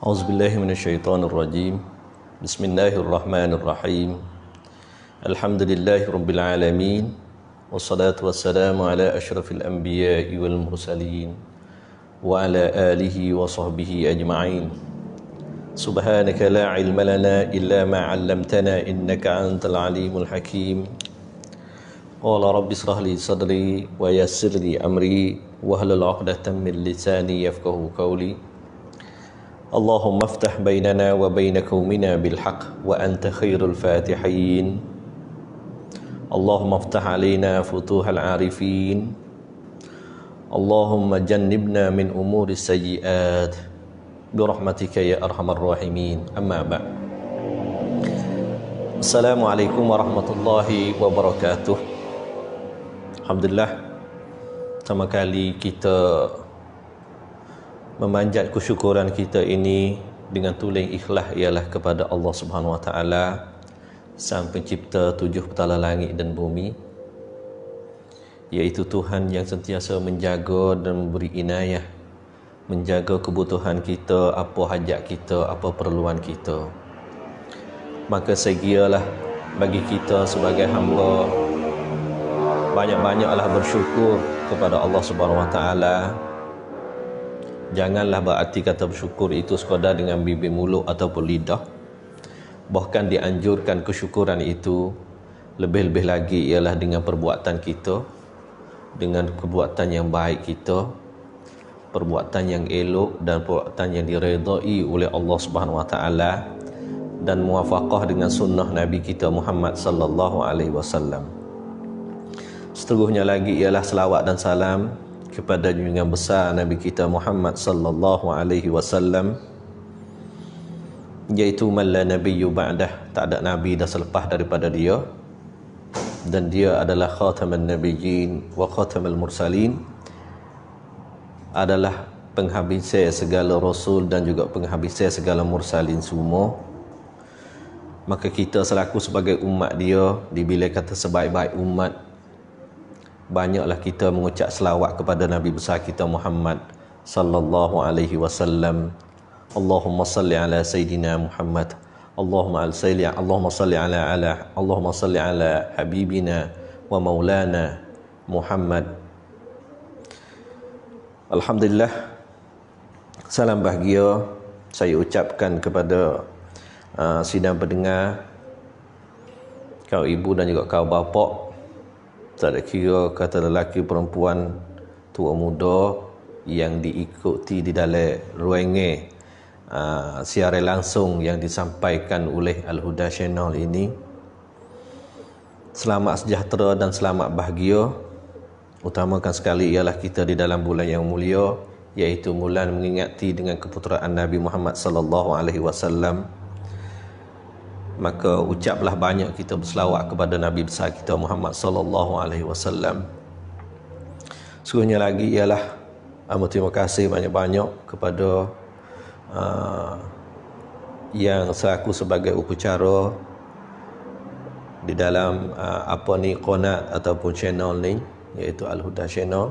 أعوذ بالله من الشيطان الرجيم بسم الله الرحمن الرحيم الحمد لله رب العالمين والصلاة والسلام على أشرف الأنبياء والمرسلين وعلى آله وصحبه أجمعين سبحانك لا علم لنا إلا ما علمتنا إنك أنت العليم الحكيم قال رب اشرح لي صدري ويسر لي أمري واهلل عقدة من لساني يفقه قولي اللهم افتح بيننا وبين قومنا بالحق وأنت خير الفاتحين اللهم افتح علينا فتوح العارفين اللهم جنبنا من أمور السيئات برحمتك يا أرحم الراحمين أما بعد السلام عليكم ورحمة الله وبركاته الحمد لله تمكالي كتاب memanjat kesyukuran kita ini dengan tulen ikhlas ialah kepada Allah Subhanahu Wa Taala sang pencipta tujuh petala langit dan bumi iaitu Tuhan yang sentiasa menjaga dan memberi inayah menjaga kebutuhan kita apa hajat kita apa perluan kita maka segialah bagi kita sebagai hamba banyak-banyaklah bersyukur kepada Allah Subhanahu Wa Taala janganlah berarti kata bersyukur itu sekadar dengan bibir mulut ataupun lidah bahkan dianjurkan kesyukuran itu lebih-lebih lagi ialah dengan perbuatan kita dengan perbuatan yang baik kita perbuatan yang elok dan perbuatan yang diredai oleh Allah Subhanahu Wa Taala dan muafakah dengan sunnah Nabi kita Muhammad sallallahu alaihi wasallam. Seterusnya lagi ialah selawat dan salam kepada junjungan besar Nabi kita Muhammad sallallahu alaihi wasallam iaitu malla nabiyyu ba'dah tak ada nabi dah selepas daripada dia dan dia adalah khatamun nabiyyin wa khatamul mursalin adalah penghabis segala rasul dan juga penghabis segala mursalin semua maka kita selaku sebagai umat dia dibilang kata sebaik-baik umat banyaklah kita mengucap selawat kepada Nabi besar kita Muhammad sallallahu alaihi wasallam. Allahumma salli ala sayidina Muhammad. Allahumma al salli Allahumma salli ala ala Allahumma salli ala habibina wa maulana Muhammad. Alhamdulillah. Salam bahagia saya ucapkan kepada uh, sidang pendengar kau ibu dan juga kau bapak tak ada kira kata lelaki perempuan tua muda yang diikuti di dalam ruenge uh, ah, siaran langsung yang disampaikan oleh Al Huda Channel ini selamat sejahtera dan selamat bahagia utamakan sekali ialah kita di dalam bulan yang mulia iaitu bulan mengingati dengan keputeraan Nabi Muhammad SAW maka ucaplah banyak kita berselawat kepada nabi besar kita Muhammad sallallahu alaihi wasallam sekurangnya lagi ialah amat terima kasih banyak-banyak kepada uh, yang selaku sebagai upacara di dalam uh, apa ni konat ataupun channel ni iaitu al huda channel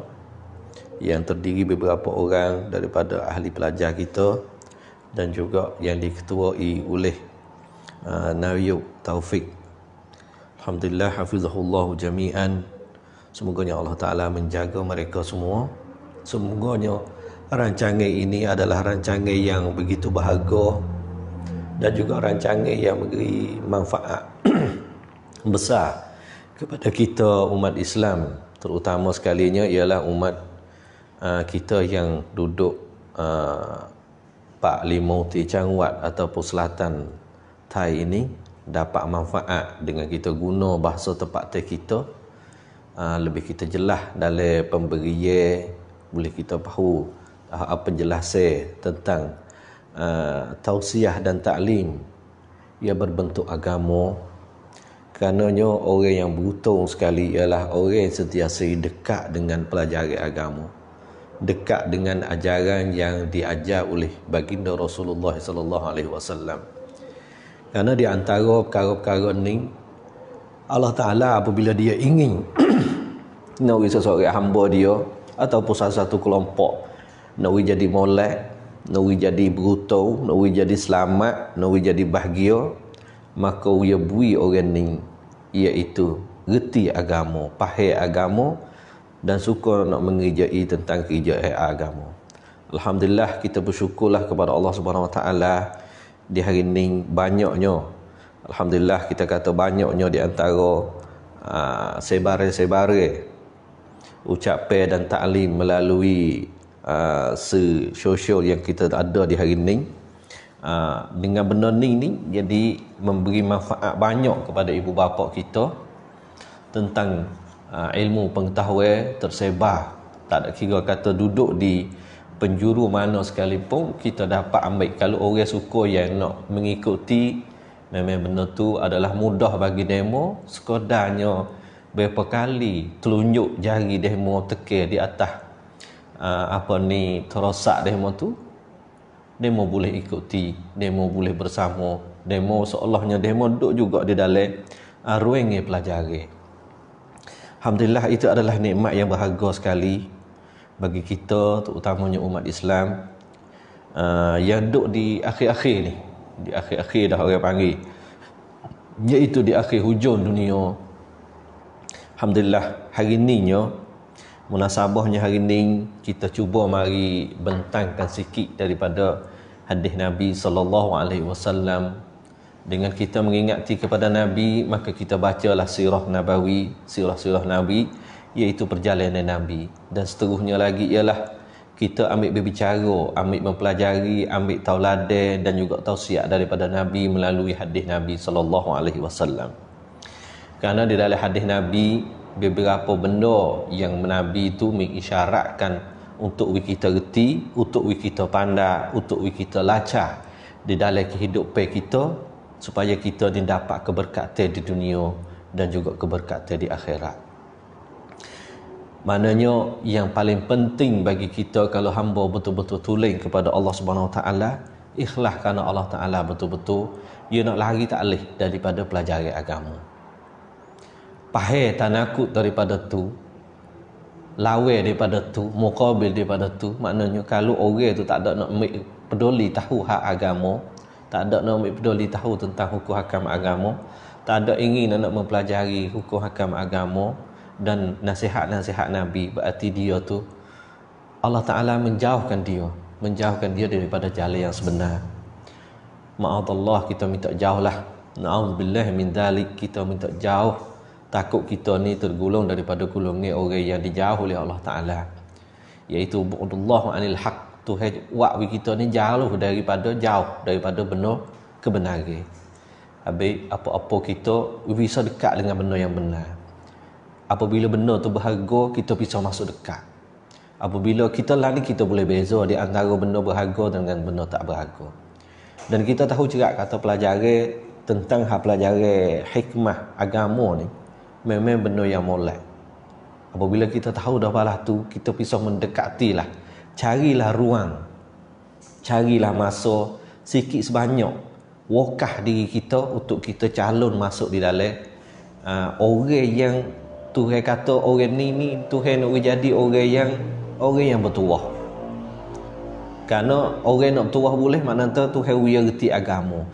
yang terdiri beberapa orang daripada ahli pelajar kita dan juga yang diketuai oleh Ah, Nayyub Taufik Alhamdulillah hafizahullah jami'an Semoga Allah Ta'ala menjaga mereka semua Semoganya rancangan ini adalah rancangan yang begitu bahagia Dan juga rancangan yang memberi manfaat besar kepada kita umat Islam Terutama sekalinya ialah umat uh, kita yang duduk uh, Pak Limau Ticangwat ataupun selatan Thai ini dapat manfaat dengan kita guna bahasa tempat kita ah, lebih kita jelas dalam pemberian boleh kita tahu ah, apa penjelasan tentang uh, tausiah dan taklim ia berbentuk agama kerananya orang yang butuh sekali ialah orang yang sentiasa dekat dengan pelajaran agama dekat dengan ajaran yang diajar oleh baginda Rasulullah sallallahu alaihi wasallam kerana di antara perkara-perkara ni Allah Ta'ala apabila dia ingin Nabi seseorang hamba dia atau pusat satu kelompok Nabi jadi molek Nabi jadi bruto Nabi jadi selamat Nabi jadi bahagia Maka ia bui orang ni Iaitu Reti agama pahay agama Dan suka nak mengerjai tentang kerja agama Alhamdulillah kita bersyukurlah kepada Allah Subhanahu Wa Taala di hari ini banyaknya alhamdulillah kita kata banyaknya di antara uh, ah, sebare-sebare ucapan dan taklim melalui ah, se sosial yang kita ada di hari ini uh, ah, dengan benda ini ni jadi memberi manfaat banyak kepada ibu bapa kita tentang uh, ilmu pengetahuan tersebar tak ada kira kata duduk di penjuru mana sekalipun kita dapat ambil kalau orang suka yang nak mengikuti memang benda tu adalah mudah bagi demo sekadarnya berapa kali telunjuk jari demo teke di atas ah, apa ni terosak demo tu demo boleh ikuti demo boleh bersama demo seolahnya demo duduk juga di dalam uh, ah, ruang yang pelajari Alhamdulillah itu adalah nikmat yang berharga sekali bagi kita terutamanya umat Islam uh, yang duduk di akhir-akhir ni di akhir-akhir dah orang panggil iaitu di akhir hujung dunia Alhamdulillah hari ni munasabahnya hari ni kita cuba mari bentangkan sikit daripada hadis Nabi saw dengan kita mengingati kepada Nabi maka kita bacalah sirah Nabawi Nabi, sirah -sirah Nabi iaitu perjalanan Nabi dan seterusnya lagi ialah kita ambil berbicara, ambil mempelajari, ambil tauladan dan juga tausiah daripada Nabi melalui hadis Nabi sallallahu alaihi wasallam. Karena di dalam hadis Nabi beberapa benda yang Nabi itu mengisyaratkan untuk kita reti, untuk kita pandai, untuk kita lacah di dalam kehidupan kita supaya kita dapat keberkatan di dunia dan juga keberkatan di akhirat. Maknanya yang paling penting bagi kita kalau hamba betul-betul tulen kepada Allah Subhanahu Wa Taala ikhlas kerana Allah Taala betul-betul dia nak lari tak leh daripada pelajari agama. Pahe tanakut daripada tu, lawe daripada tu, mukabil daripada tu, maknanya kalau orang tu tak ada nak ambil peduli tahu hak agama, tak ada nak ambil peduli tahu tentang hukum hakam agama, tak ada ingin nak mempelajari hukum hakam agama, dan nasihat-nasihat Nabi berarti dia tu Allah Ta'ala menjauhkan dia menjauhkan dia daripada jalan yang sebenar ma'adallah kita minta jauhlah na'udzubillah min dalik kita minta jauh takut kita ni tergulung daripada gulungnya orang yang dijauh oleh Allah Ta'ala iaitu bu'udullah anil haq Tuhan wakwi kita ni jauh daripada jauh daripada benar kebenaran habis apa-apa kita bisa dekat dengan benar yang benar apabila benar tu berharga kita bisa masuk dekat apabila kita lari kita boleh beza di antara benda berharga dengan benda tak berharga dan kita tahu juga kata pelajari tentang hak pelajari hikmah agama ni memang benda yang mulai apabila kita tahu dah balah tu kita bisa mendekatilah carilah ruang carilah masa sikit sebanyak wakah diri kita untuk kita calon masuk di dalam uh, orang yang Tuhan kata orang ni ni Tuhan nak jadi orang yang orang yang bertuah. Karena orang nak bertuah boleh maknanya Tuhan dia reti agama.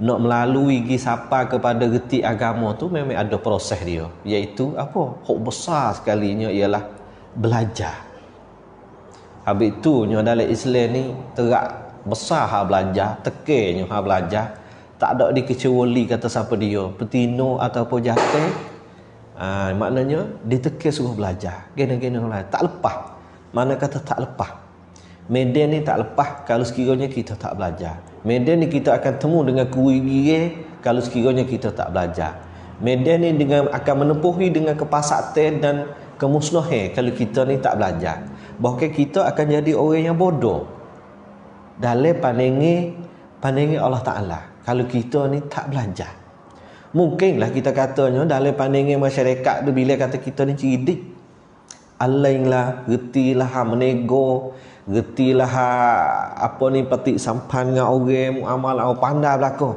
Nak melalui gi siapa kepada reti agama tu memang ada proses dia iaitu apa? Hak besar sekalinya ialah belajar. Habis tu nya dalam Islam ni terak besar hak belajar, tekenya hak belajar tak ada dikecuali kata siapa dia, petino ataupun jantan Uh, maknanya dia tekil suruh belajar. Gena-gena lain Tak lepas. Mana kata tak lepas. Medan ni tak lepas kalau sekiranya kita tak belajar. Medan ni kita akan temu dengan kuih-kuih kalau sekiranya kita tak belajar. Medan ni dengan akan menempuhi dengan kepasatan dan kemusnahi kalau kita ni tak belajar. Bahkan kita akan jadi orang yang bodoh. Dalam pandangi pandangi Allah Taala kalau kita ni tak belajar. Mungkinlah kita katanya dalam pandangan masyarakat tu bila kata kita ni cerdik. Alainlah, getilah ha menego, getilah ha apa ni petik sampan dengan orang muamal au pandai belako.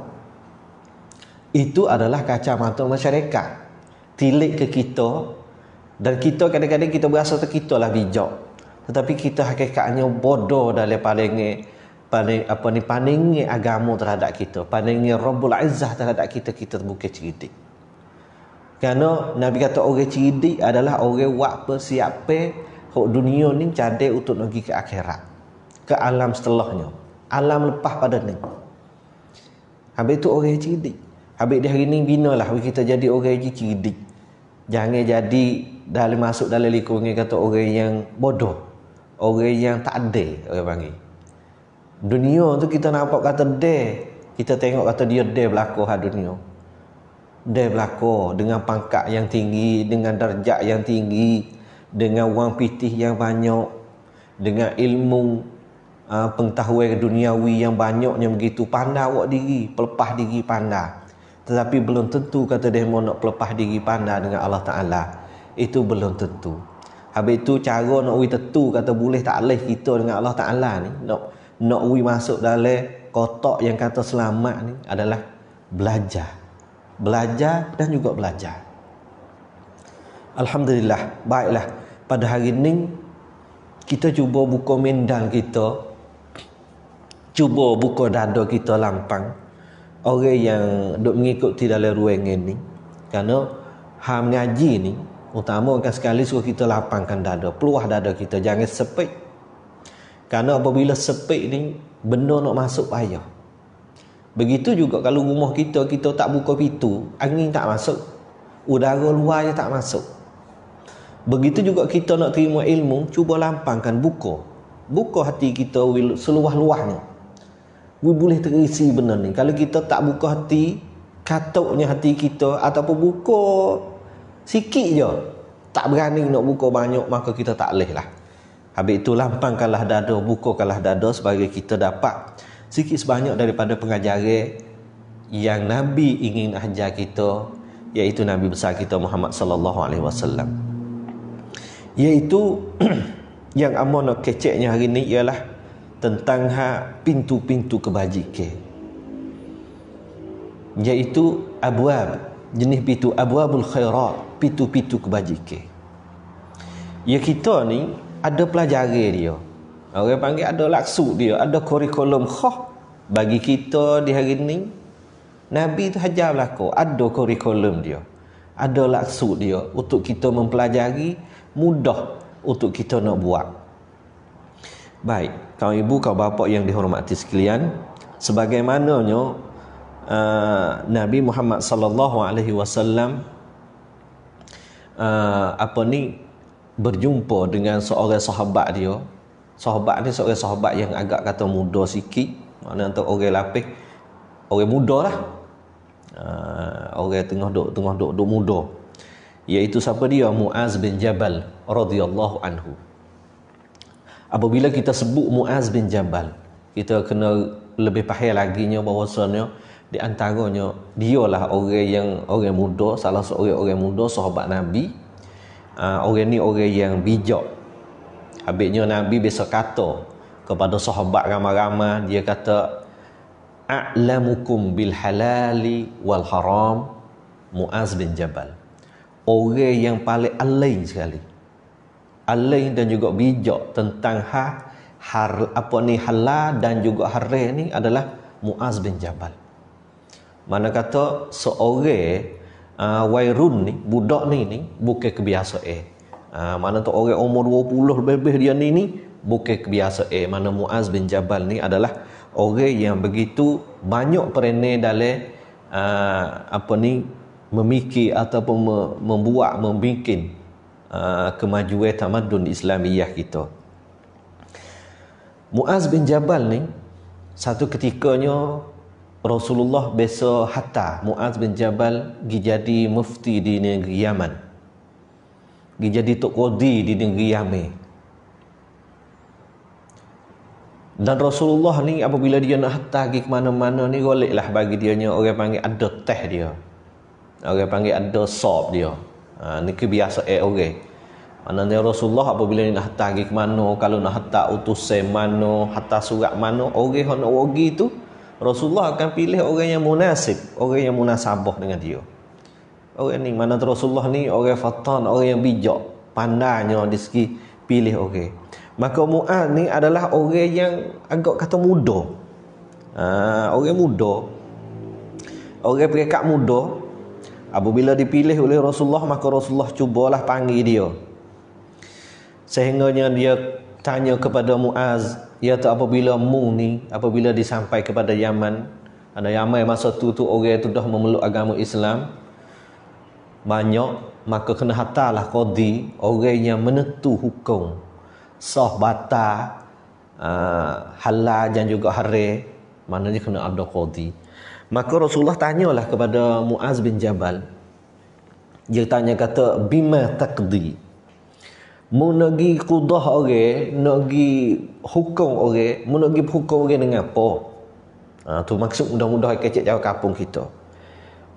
Itu adalah kacamata masyarakat. Tilik ke kita dan kita kadang-kadang kita berasa kita lah bijak. Tetapi kita hakikatnya bodoh dalam pandangan paling apa ni paningi agama terhadap kita paningi rabbul izzah terhadap kita kita terbuka ceritik kerana nabi kata orang ceritik adalah orang wak persiapan hok dunia ni cadai untuk pergi ke akhirat ke alam setelahnya alam lepas pada ni habis tu orang ceritik habis di hari ni binalah kita jadi orang ceritik jangan jadi dalam masuk dalam lingkungan kata orang yang bodoh orang yang tak ada orang panggil Dunia tu kita nampak kata deh. Kita tengok kata dia deh berlaku hal dunia. Deh berlaku dengan pangkat yang tinggi, dengan darjat yang tinggi, dengan wang pitih yang banyak, dengan ilmu uh, pengetahuan duniawi yang banyaknya begitu pandai awak diri, pelepas diri pandai. Tetapi belum tentu kata deh mau nak pelepah diri pandai dengan Allah Taala. Itu belum tentu. Habis itu cara nak we tentu kata boleh tak boleh kita dengan Allah Taala ni. Nak no nak we masuk dalam kotak yang kata selamat ni adalah belajar. Belajar dan juga belajar. Alhamdulillah, baiklah. Pada hari ini, kita cuba buka mendal kita. Cuba buka dada kita lampang. Orang yang duk mengikuti dalam ruang ini. Kerana hal mengaji ini, utama akan sekali suruh kita lapangkan dada. Peluah dada kita, jangan sepit. Karena apabila sepik ni benda nak masuk payah. Begitu juga kalau rumah kita kita tak buka pintu, angin tak masuk. Udara luar je tak masuk. Begitu juga kita nak terima ilmu, cuba lampangkan buka. Buka hati kita seluas-luasnya. We boleh terisi benda ni. Kalau kita tak buka hati, katoknya hati kita ataupun buka sikit je. Tak berani nak buka banyak, maka kita tak boleh lah. Habis itu lampangkanlah dada, bukakanlah dada sebagai kita dapat sikit sebanyak daripada pengajaran yang Nabi ingin ajar kita iaitu Nabi besar kita Muhammad sallallahu alaihi wasallam. Iaitu yang amono nak keceknya hari ini ialah tentang ha pintu-pintu kebajikan. Iaitu abwab jenis pintu abwabul khairat, pintu-pintu kebajikan. Ya kita ni ada pelajari dia. Orang panggil ada laksu dia, ada kurikulum khah bagi kita di hari ini. Nabi itu hajar berlaku, ada kurikulum dia. Ada laksu dia untuk kita mempelajari, mudah untuk kita nak buat. Baik, kau ibu, kau bapa yang dihormati sekalian, sebagaimananya uh, Nabi Muhammad sallallahu alaihi wasallam uh, apa ni berjumpa dengan seorang sahabat dia sahabat ni seorang sahabat yang agak kata muda sikit maknanya untuk orang lapis orang muda lah uh, orang tengah duk tengah duk duk muda iaitu siapa dia Muaz bin Jabal radhiyallahu anhu apabila kita sebut Muaz bin Jabal kita kena lebih pahal lagi nya bahawasanya di antaranya dialah orang yang orang muda salah seorang orang muda sahabat Nabi uh, orang ni orang yang bijak habisnya Nabi biasa kata kepada sahabat ramai-ramai dia kata a'lamukum bil halali wal haram Muaz bin Jabal orang yang paling alain sekali alain dan juga bijak tentang ha har, apa ni halal dan juga haram ni adalah Muaz bin Jabal mana kata seorang uh, ah, wairun ni budak ni ni bukan kebiasa eh uh, mana tu orang umur 20 lebih-lebih dia ni ni bukan kebiasa eh mana Muaz bin Jabal ni adalah orang yang begitu banyak perenai dalam uh, apa ni memikir ataupun membuat membikin uh, kemajuan tamadun Islamiah kita Muaz bin Jabal ni satu ketikanya Rasulullah biasa hatta Muaz bin Jabal gi jadi mufti di negeri Yaman. Gi jadi tok qadi di negeri Yaman. Dan Rasulullah ni apabila dia nak hatta pergi ke mana-mana ni goliklah bagi dia ni orang panggil ada teh dia. Orang panggil ada sop dia. Ha, ni kebiasa eh orang. Maknanya Rasulullah apabila nak hatta pergi ke mana, kalau nak hatta utusan mana, hatta surat mana, orang yang nak pergi tu, Rasulullah akan pilih orang yang munasib, orang yang munasabah dengan dia. Orang ni mana Rasulullah ni orang fatan, orang yang bijak, pandainya di segi pilih orang. Maka Mu'ad ni adalah orang yang agak kata muda. Ha, orang muda. Orang pekat muda. Apabila dipilih oleh Rasulullah, maka Rasulullah cubalah panggil dia. Sehingganya dia tanya kepada Mu'az, Ya iaitu apabila mung ni apabila disampai kepada Yaman ada Yaman masa tu tu orang tu dah memeluk agama Islam banyak maka kena hatalah qadi orang yang menentu hukum sah bata, uh, halal dan juga haram maknanya kena ada qadi maka Rasulullah tanyalah kepada Muaz bin Jabal dia tanya kata bima taqdi mau nak kudah oge, nagi hukum oge, mau nak hukum oge dengan apa? Ha, tu maksud mudah-mudahan kecil jauh kampung kita.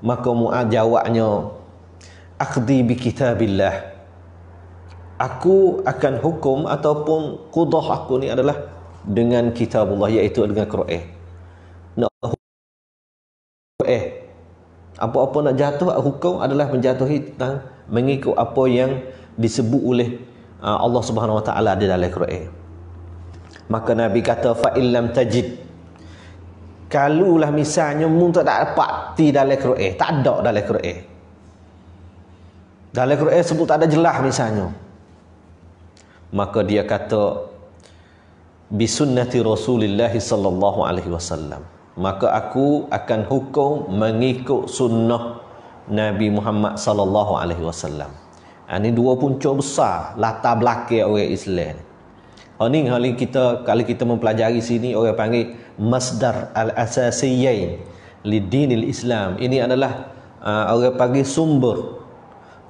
Maka Mu'ad jawabnya, Akhdi bi kitabillah. Aku akan hukum ataupun kudah aku ni adalah dengan kitab Allah, iaitu dengan Quran. Nak Quran. Apa-apa nak jatuh hukum adalah menjatuhi tentang mengikut apa yang disebut oleh Ah, Allah Subhanahu Wa Taala di dalam Al-Quran. Maka Nabi kata fa illam tajid. Kalulah misalnya mu tak dapat ti dalam Al-Quran, tak ada dalam Al-Quran. Dalam Al-Quran sebut tak ada jelas misalnya. Maka dia kata bi sunnati Rasulillah sallallahu alaihi wasallam. Maka aku akan hukum mengikut sunnah Nabi Muhammad sallallahu alaihi wasallam. Ini ha, dua punca besar latar belakang orang Islam. Ini kalau ha, kita kalau kita mempelajari sini orang panggil masdar al-asasiyain li dinil Islam. Ini adalah uh, orang panggil sumber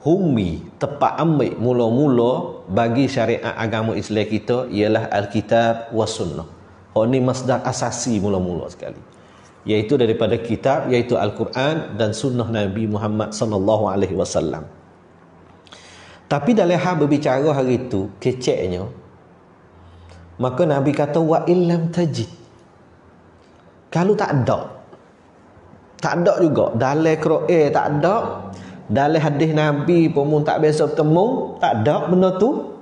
humi tepat ambil mula-mula bagi syariat agama Islam kita ialah al-kitab was sunnah. Ini masdar asasi mula-mula sekali Yaitu daripada kitab yaitu al-Quran dan sunnah Nabi Muhammad sallallahu alaihi wasallam. Tapi dalam hal berbicara hari itu Keceknya Maka Nabi kata Wa ilam tajid Kalau tak ada Tak ada juga Dalai kru'i tak ada Dalai hadis Nabi pun tak biasa bertemu Tak ada benda tu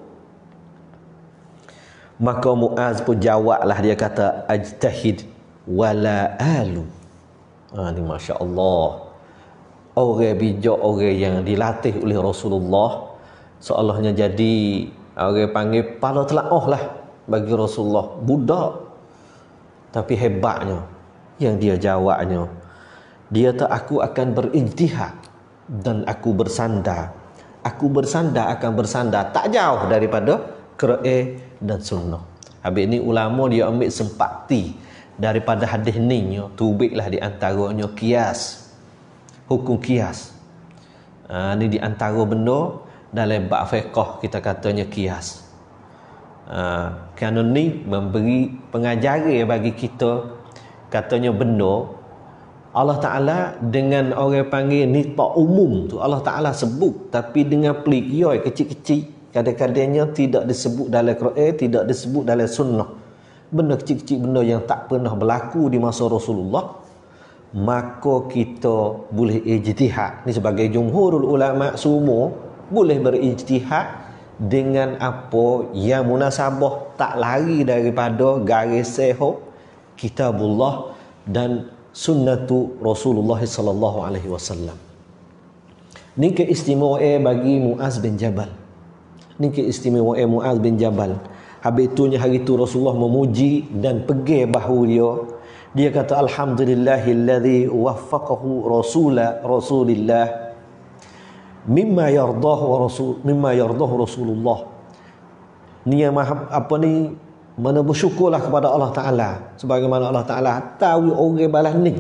Maka Muaz pun jawablah dia kata ajtahid wala alu. Ah ni masya-Allah. Orang bijak orang yang dilatih oleh Rasulullah seolahnya jadi orang panggil pala telah lah bagi Rasulullah budak tapi hebatnya yang dia jawabnya dia tak aku akan berintihak dan aku bersanda, aku bersanda akan bersanda tak jauh daripada Quran dan sunnah habis ini ulama dia ambil sempati daripada hadis ni tubiklah di antaranya kias hukum kias ini ah, di antara benda dalam bab fiqh kita katanya kias. Ah, uh, ni memberi pengajaran bagi kita katanya benar Allah Taala dengan orang panggil ni nifaq umum tu Allah Taala sebut tapi dengan pelikoi kecil-kecil kadang-kadangnya tidak disebut dalam Quran, tidak disebut dalam sunnah. Benda kecil-kecil benda yang tak pernah berlaku di masa Rasulullah maka kita boleh ijtihad ni sebagai jumhurul ulama semua boleh berijtihad dengan apa yang munasabah tak lari daripada garis seho kitabullah dan sunnatu Rasulullah sallallahu alaihi wasallam. Ni keistimewaan bagi Muaz bin Jabal. Ni keistimewaan Muaz bin Jabal. Habis itunya hari itu Rasulullah memuji dan pegi bahu dia. Dia kata alhamdulillahillazi waffaqahu rasula rasulillah mimma yardahu rasul mimma yardahu rasulullah ni yang maha, apa ni mana bersyukurlah kepada Allah Taala sebagaimana Allah Taala tahu orang balas ni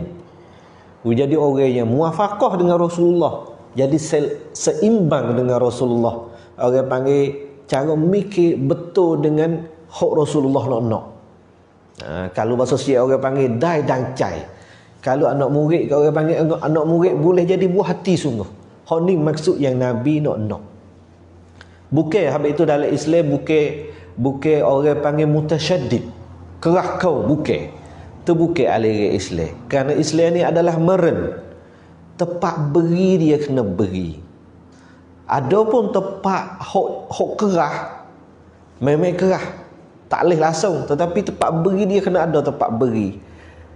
jadi orang yang muafakah dengan Rasulullah jadi se seimbang dengan Rasulullah orang panggil cara mikir betul dengan hak Rasulullah nak nak ha, kalau bahasa siap orang panggil dai dan cai kalau anak murid kau orang panggil anak, anak murid boleh jadi buah hati sungguh Hak ni maksud yang Nabi nak nak. Bukan habis itu dalam Islam bukan bukan orang panggil mutasyaddid. Kerah kau bukan. Terbuka aliran Islam. Kerana Islam ni adalah meren. Tepat beri dia kena beri. Adapun pun tepat hok hok kerah. Memang kerah. Tak boleh langsung. Tetapi tepat beri dia kena ada tepat beri.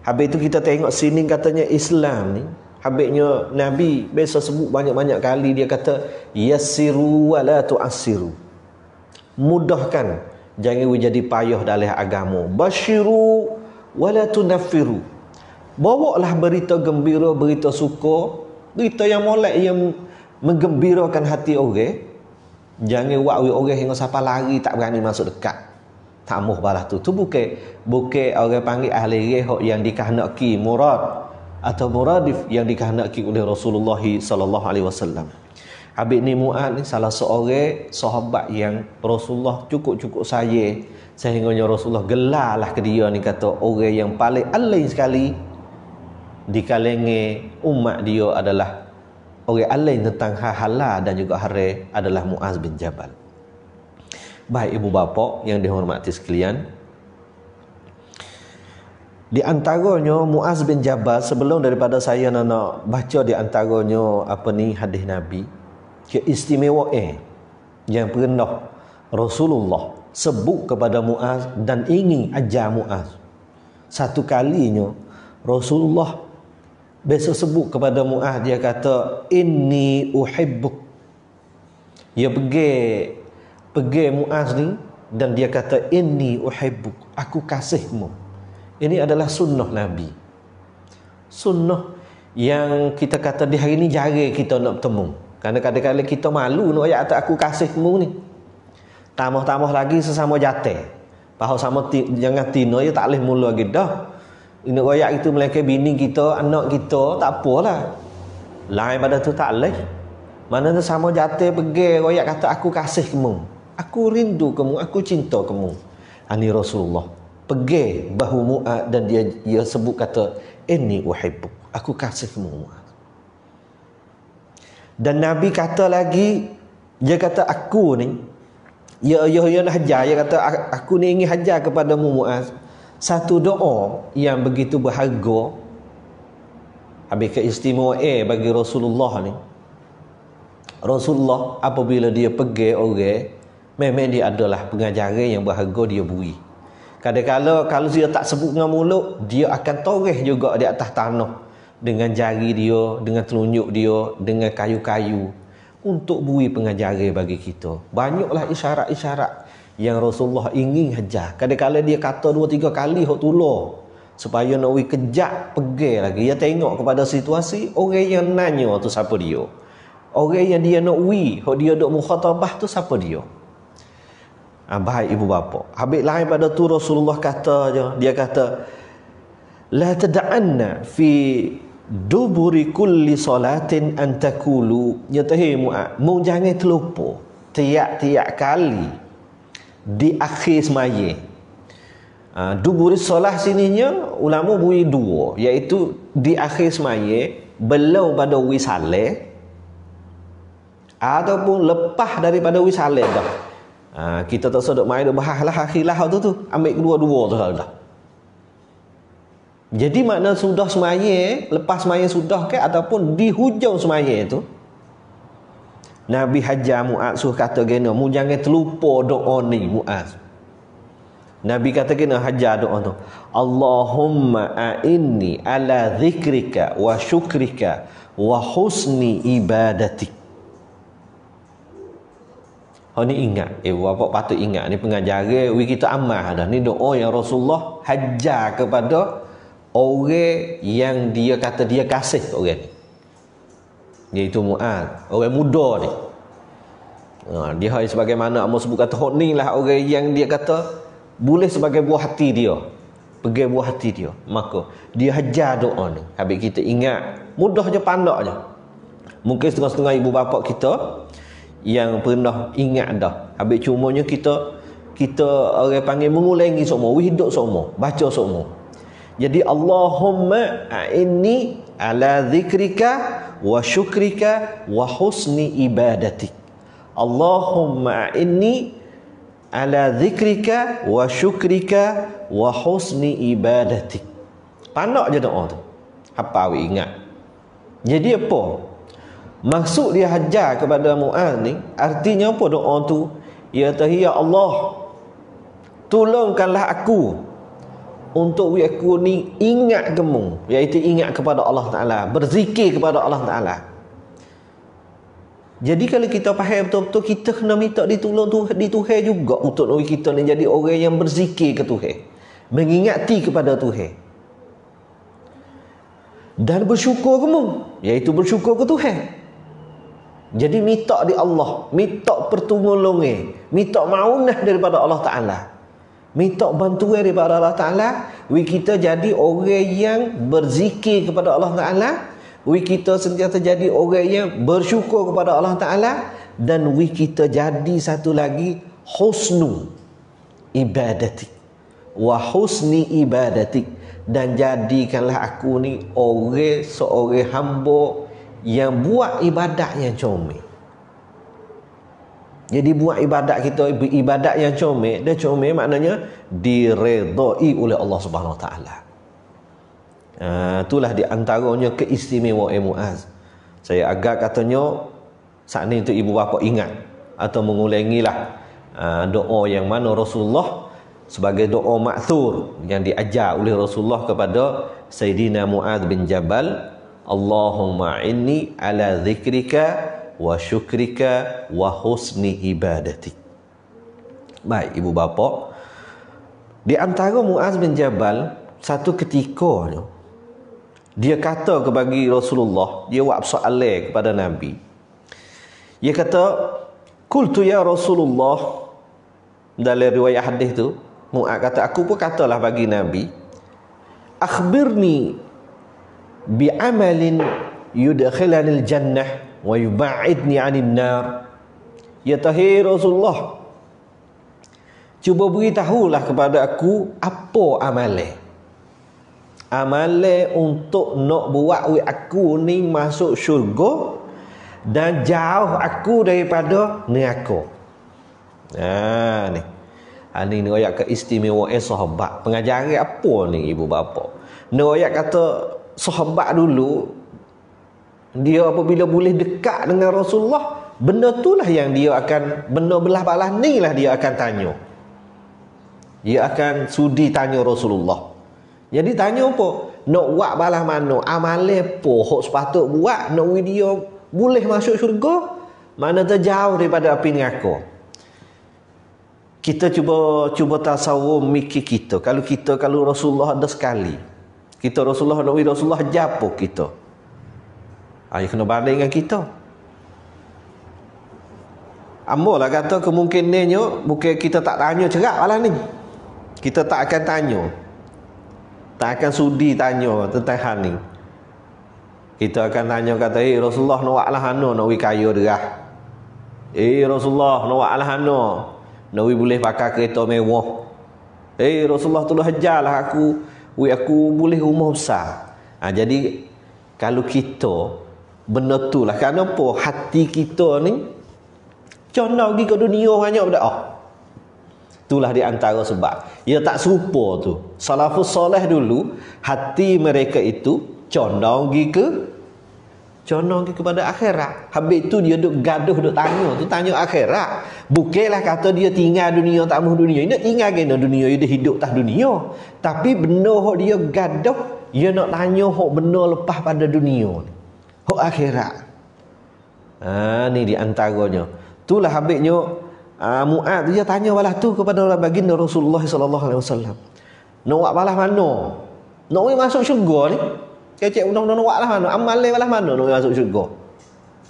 Habis itu kita tengok sini katanya Islam ni. Habisnya Nabi biasa sebut banyak-banyak kali dia kata yassiru wa la tu'assiru. Mudahkan jangan we jadi payah dalam agama. Bashiru wa la tunaffiru. Bawalah berita gembira, berita suka, berita yang molek yang menggembirakan hati orang. Okay? Jangan buat orang hingga siapa lari tak berani masuk dekat. Tak muh balas tu. Tu bukan bukan orang panggil ahli rehok yang dikahnaki murad atau muradif yang dikehendaki oleh Rasulullah sallallahu alaihi wasallam. Habib ni Mu'ad ni salah seorang sahabat yang Rasulullah cukup-cukup saya sehingga Rasulullah gelarlah ke dia ni kata orang yang paling alim sekali di kalenge umat dia adalah orang alim tentang hal halal dan juga hara adalah Mu'az bin Jabal. Baik ibu bapa yang dihormati sekalian, di antaranya Muaz bin Jabal sebelum daripada saya nak, nak baca di antaranya apa ni hadis Nabi keistimewaan eh, yang pernah Rasulullah sebut kepada Muaz dan ingin ajar Muaz. Satu kalinya Rasulullah besok sebut kepada Muaz dia kata inni uhibbuk. dia pergi pergi Muaz ni dan dia kata inni uhibbuk aku kasihmu. Ini adalah sunnah Nabi. Sunnah yang kita kata di hari ini jari kita nak bertemu. Karena kadang-kadang kita malu nak ayat atas aku kasihmu ni. Tambah-tambah lagi sesama jatuh. Bahawa sama ti, jangan tino ya tak boleh mula lagi dah. Ini ayat itu melainkan bini kita, anak kita, tak apalah. Lain pada tu tak boleh. Mana tu sama jatuh pergi ayat kata aku kasihmu. Aku rindu kamu, aku cinta kamu. Ini Rasulullah pergi bahu Mu'ad dan dia dia sebut kata ini uhibbu aku kasih Mu'ad dan Nabi kata lagi dia kata aku ni ya ya ya nak lah, hajar dia kata aku ni ingin hajar kepada Mu'ad satu doa yang begitu berharga habis keistimewaan eh, bagi Rasulullah ni Rasulullah apabila dia pergi orang okay, memang dia adalah pengajaran yang berharga dia beri Kadang-kadang kalau dia tak sebut dengan mulut, dia akan toreh juga di atas tanah dengan jari dia, dengan telunjuk dia, dengan kayu-kayu untuk bui pengajaran bagi kita. Banyaklah isyarat-isyarat yang Rasulullah ingin hajar. Kadang-kadang dia kata dua tiga kali hok tulah supaya nak we kejak pergi lagi. Dia tengok kepada situasi orang yang nanyo tu siapa dia. Orang yang dia nak we, hok dia dok mukhatabah tu siapa dia ha, ah, bahai ibu bapa. Habis lain pada tu Rasulullah kata je, dia kata la tad'anna fi duburi kulli salatin an takulu ya tahimu mu jangan terlupa tiap-tiap kali di akhir semaya. Ha, duburi solat sininya ulama bui dua iaitu di akhir semaya belau pada wisale ataupun lepah daripada wisale dah. Ha, kita tak sedok main duk bahas lah akhirlah tu tu. Ambil kedua-dua tu lah dah. Jadi makna sudah semaya, eh, lepas semaya sudah ke ataupun di hujung semaya tu. Nabi Hajar Mu'ad suruh kata gena, mu jangan terlupa doa ni Mu'ad. Nabi kata gena Hajar doa tu. Allahumma a'inni ala zikrika wa syukrika wa husni ibadatik. Hau ni ingat. Eh, bapa patut ingat ni pengajaran we kita amal dah. Ni doa yang Rasulullah hajar kepada orang yang dia kata dia kasih orang Dia itu Mu'ad. Orang muda ni. Ha, dia hari sebagaimana Amos sebut kata ni lah orang yang dia kata boleh sebagai buah hati dia. Pergi buah hati dia. Maka dia hajar doa ni. Habis kita ingat. Mudah je pandak je. Mungkin setengah-setengah ibu bapa kita yang pernah ingat dah. Habis cumanya kita kita orang panggil mengulangi semua, wihduk semua, baca semua. Jadi Allahumma a'inni ala zikrika wa syukrika wa husni ibadatik. Allahumma a'inni ala zikrika wa syukrika wa husni ibadatik. Panak je doa tu. Apa awak ingat? Jadi apa? Maksud dia hajar kepada Mu'an ni Artinya apa doa tu Ya tahi ya Allah Tolongkanlah aku Untuk aku ni ingat kemu Iaitu ingat kepada Allah Ta'ala Berzikir kepada Allah Ta'ala jadi kalau kita faham betul-betul kita kena minta ditolong tu di Tuhan juga untuk kita ni jadi orang yang berzikir ke Tuhan. Mengingati kepada Tuhan. Dan bersyukur kamu, iaitu bersyukur ke Tuhan. Jadi minta di Allah, minta pertolongan, minta maunah daripada Allah Taala. Minta bantuan daripada Allah Taala, we kita jadi orang yang berzikir kepada Allah Taala, we kita sentiasa jadi orang yang bersyukur kepada Allah Taala dan we kita jadi satu lagi husnu ibadati wa husni ibadati dan jadikanlah aku ni orang seorang hamba yang buat ibadat yang comel jadi buat ibadat kita ibadat yang comel dia comel maknanya diredai oleh Allah Subhanahu Wa Taala ha, itulah di antaranya keistimewaan muaz saya agak katanya saat ini untuk ibu bapa ingat atau mengulangilah ha, doa yang mana Rasulullah sebagai doa maksur yang diajar oleh Rasulullah kepada Sayyidina Muaz bin Jabal Allahumma inni ala zikrika wa syukrika wa husni ibadati. Baik, ibu bapa. Di antara Muaz bin Jabal, satu ketika dia kata kepada Rasulullah, dia buat soalan kepada Nabi. Dia kata, kul tu ya Rasulullah, dalam riwayat hadis tu, Muaz kata, aku pun katalah bagi Nabi, Akhbirni bi'amalin yudkhilani al-jannah wa yub'idni 'anil nar ya tahir rasulullah cuba beritahulah kepada aku apa amale amale untuk nak buat wi aku ni masuk syurga dan jauh aku daripada neraka ha ni ani ha, ni ayat keistimewaan sahabat pengajaran apa ni ibu bapa ni ayat kata sahabat dulu dia apabila boleh dekat dengan Rasulullah benda itulah yang dia akan benda belah balah ni lah dia akan tanya dia akan sudi tanya Rasulullah jadi tanya apa nak buat balah mana amal apa hok sepatut buat nak dia boleh masuk syurga mana terjauh daripada api neraka kita cuba cuba tasawuf mikir kita kalau kita kalau Rasulullah ada sekali kita Rasulullah Nabi Rasulullah japo kita. Ah ya kena banding dengan kita. Ambo lah kata kemungkinannya bukan kita tak tanya cerak alah ni. Kita tak akan tanya. Tak akan sudi tanya tentang hal ni. Kita akan tanya kata, "Eh Rasulullah nawaklah hano nak kaya derah." Eh Rasulullah nawaklah ana. Nawi boleh pakai kereta mewah. Eh Rasulullah tolong hajarlah aku Wei aku boleh rumah besar. Ha, jadi kalau kita benda tu lah. Kenapa hati kita ni Cana pergi ke dunia hanya pada oh. Itulah di antara sebab. Ia ya, tak serupa tu. Salafus soleh dulu, hati mereka itu condong pergi ke Conong ke kepada akhirat. Habis tu dia duk gaduh duk tanya, tu tanya akhirat. Bukailah kata dia tinggal dunia tak mahu dunia. Ini tinggal kena dunia, dia hidup tak dunia. Tapi benar hok dia gaduh, dia nak tanya hok benar lepas pada dunia. Hok akhirat. Ha ni di antaranya. Itulah habisnya uh, Mu'ad dia tanya balas tu kepada baginda Rasulullah SAW. alaihi wasallam. balas mana? Nak masuk syurga ni? Kecik undang-undang wak lah mana. Amal lah, lah mana nak masuk syurga.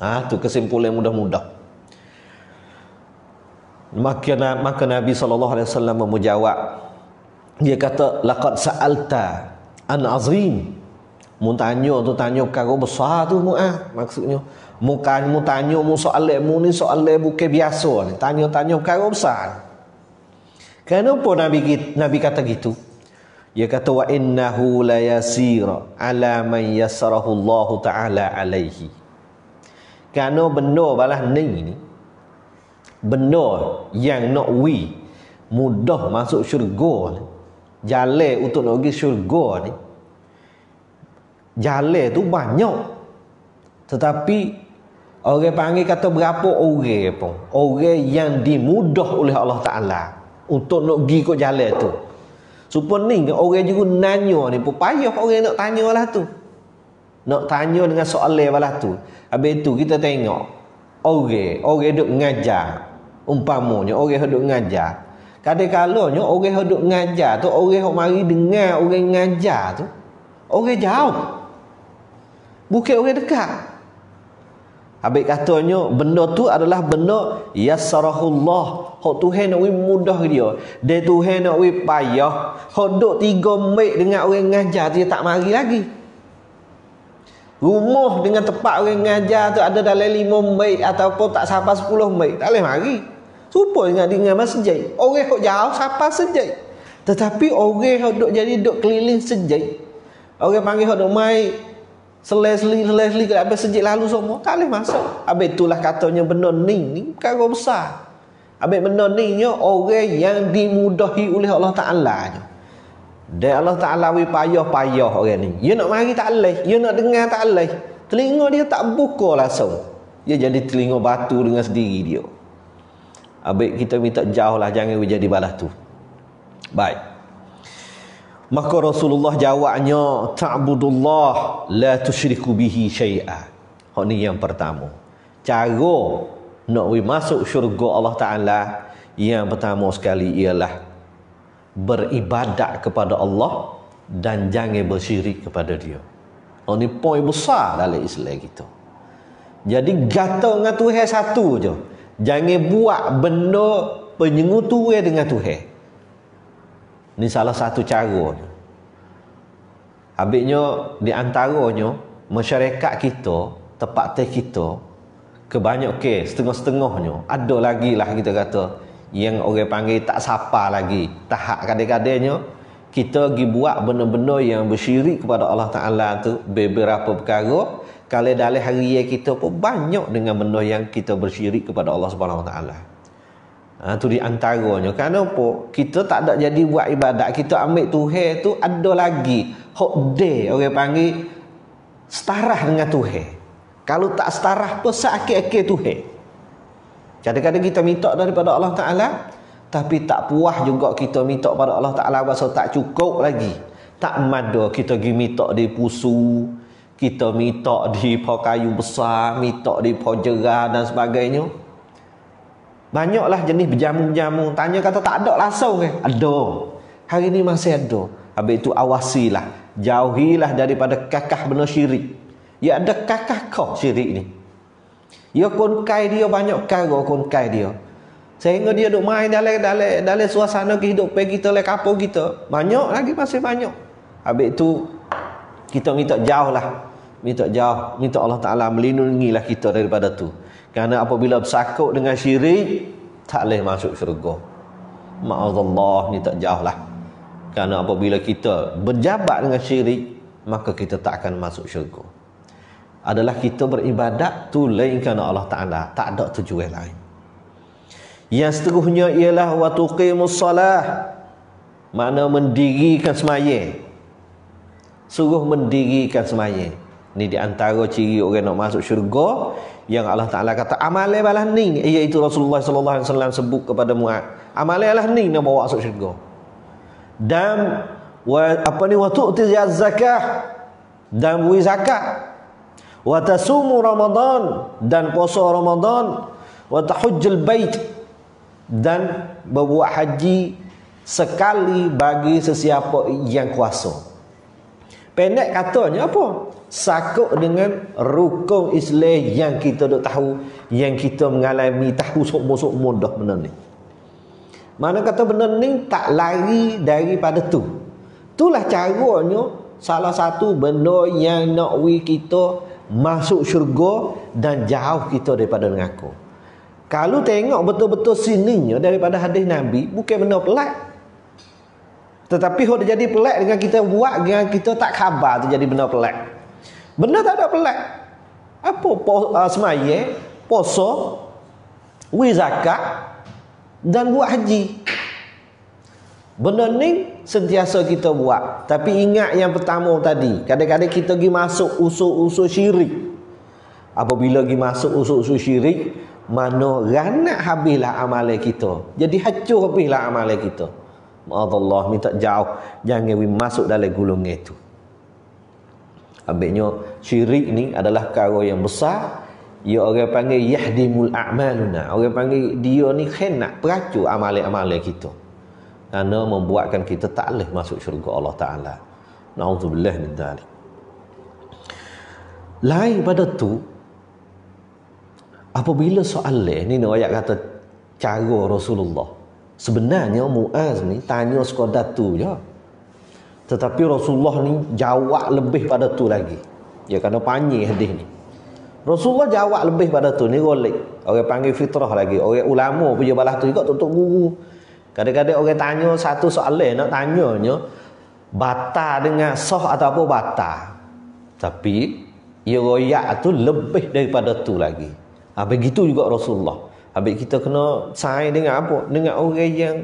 Ha, tu kesimpulan mudah-mudah. Maka, maka Nabi SAW memujawab. Dia kata, Laqad sa'alta an azim. Mu tanya tu, tanya perkara besar tu mu ah. Ha, maksudnya, mu kan, tanya, mu tanya, mu soalan mu ni soalan bukan biasa ni. Tanya-tanya perkara besar. Kenapa Nabi, Nabi kata gitu? Ia kata wa innahu la yasira ala man yasarahu Allah taala alaihi. Kano benda balah ni ni benda yang nak wi mudah masuk syurga ni. Jalan untuk nak pergi syurga ni. Jalan tu banyak. Tetapi orang panggil kata berapa orang pun. Orang yang dimudah oleh Allah Taala untuk nak pergi ke jalan tu. Super ni orang juga nanya ni pun payah orang nak tanya lah tu. Nak tanya dengan soalan balas tu. Habis tu kita tengok orang, orang duk mengajar. Umpamanya orang duk mengajar. Kadang-kadangnya orang duk mengajar tu orang hok mari dengar orang mengajar tu. Orang jauh. Bukan orang dekat. Habis katanya benda tu adalah benda yasarahullah. Hak Tuhan nak we mudah dia. Dia Tuhan nak we payah. Hak duk tiga mek dengan orang ngajar dia tak mari lagi. Rumah dengan tempat orang ngajar tu ada dalam lima mek ataupun tak sampai sepuluh mek. Tak boleh mari. Supo dengan dengan masjid. Orang hak jauh sampai sejai. Tetapi orang hak duk jadi duk keliling sejai. Orang panggil hak duk mai Selesli selesli kalau habis sejak lalu semua kali masuk. Abe itulah katanya benda ni ni perkara besar. Abe benda ni nya orang yang dimudahi oleh Allah Taala. Dan Allah Taala wi payah-payah orang ni. Dia nak mari tak leh, dia nak dengar tak leh. Telinga dia tak buka langsung. Dia jadi telinga batu dengan sendiri dia. Abe kita minta jauhlah jangan jadi balas tu. Baik. Maka Rasulullah jawabnya ta'budullah la tusyriku bihi syai'a. Hak ni yang pertama. Cara nak we masuk syurga Allah Taala yang pertama sekali ialah beribadat kepada Allah dan jangan bersyirik kepada dia. Oh ni poin besar dalam Islam kita. Jadi gata dengan Tuhan satu je. Jangan buat benda penyengut Tuhan dengan Tuhan. Ini salah satu cara Habisnya di antaranya masyarakat kita, tempat kita kebanyak ke setengah-setengahnya ada lagi lah kita kata yang orang panggil tak sapa lagi tahap kadang-kadangnya kita pergi buat benda-benda yang bersyirik kepada Allah Ta'ala tu beberapa perkara kalau dalam hari kita pun banyak dengan benda yang kita bersyirik kepada Allah Subhanahu Wa Ta'ala Ha, tu di antaranya. Kenapa? Kita tak ada jadi buat ibadat. Kita ambil tuhe tu ada lagi. Hok de orang panggil setara dengan tuhe. Kalau tak setara pun sakit-sakit tuhe. Kadang-kadang kita minta daripada Allah Ta'ala. Tapi tak puas juga kita minta pada Allah Ta'ala. Sebab tak cukup lagi. Tak mado kita pergi minta di pusu. Kita minta di pokayu besar. Minta di pojera dan sebagainya. Banyaklah jenis berjamu-jamu. Tanya kata tak ada langsung eh. Ada. Hari ini masih ada. Habis itu awasilah. Jauhilah daripada kakah benda syirik. Ya ada kakah kau syirik ni. Ya kun kai dia banyak kai kaya kun kai dia. Sehingga dia duk main dalam dalam dalam suasana kehidupan kita lek apa kita. Banyak lagi masih banyak. Habis itu kita minta jauhlah. Minta jauh, minta Allah Taala melindungilah kita daripada tu. Karena apabila bersakut dengan syirik Tak boleh masuk syurga Ma'azallah ni tak jauh lah Karena apabila kita berjabat dengan syirik Maka kita tak akan masuk syurga Adalah kita beribadat tu lain kerana Allah Ta'ala Tak ada tujuan lain Yang seterusnya ialah Watuqimus salah Mana mendirikan semaya Suruh mendirikan semaya Ini diantara antara ciri orang nak masuk syurga yang Allah Taala kata amale balah ni iaitu Rasulullah sallallahu alaihi wasallam sebut kepada Muad amale alah ni nak bawa masuk syurga dan wa, apa ni waktu tu'ti zakah dan wi zakat wa tasumu ramadan dan puasa ramadan wa tahujjul bait dan berbuat haji sekali bagi sesiapa yang kuasa pendek katanya apa sakut dengan rukun Islam yang kita dok tahu yang kita mengalami tahu sok-sok mudah benda ni. Mana kata benda ni tak lari daripada tu. Itulah caranya salah satu benda yang nak we kita masuk syurga dan jauh kita daripada neraka. Kalau tengok betul-betul sininya daripada hadis Nabi, bukan benda pelak. Tetapi hod jadi pelak dengan kita buat dengan kita tak khabar tu jadi benda pelak. Benda tak ada pelat. Apa po, uh, ah, semaya, eh? poso, wi zakat dan buat haji. Benda ni sentiasa kita buat. Tapi ingat yang pertama tadi. Kadang-kadang kita pergi masuk usul-usul syirik. Apabila pergi masuk usul-usul syirik, mana ranak habislah amalan kita. Jadi hancur habislah amalan kita. Allah minta jauh. Jangan masuk dalam gulung itu. Ambilnya syirik ni adalah perkara yang besar. Ia ya, orang panggil yahdimul a'maluna. Orang panggil dia ni khianat peracu amalan-amalan kita. Karena membuatkan kita tak boleh masuk syurga Allah Taala. Nauzubillah min dzalik. Lain pada tu apabila soal ni ni ayat kata cara Rasulullah sebenarnya Muaz ni tanya sekadar tu je. Ya? Tetapi Rasulullah ni jawab lebih pada tu lagi. Ya kena panggil hadis ni. Rasulullah jawab lebih pada tu ni golek. Orang panggil fitrah lagi. Orang ulama punya balas tu juga tutup guru. Kadang-kadang orang tanya satu soalan nak tanyanya bata dengan sah atau apa bata. Tapi ia royak tu lebih daripada tu lagi. Ha, begitu juga Rasulullah. Habis kita kena sayang dengan apa? Dengan orang yang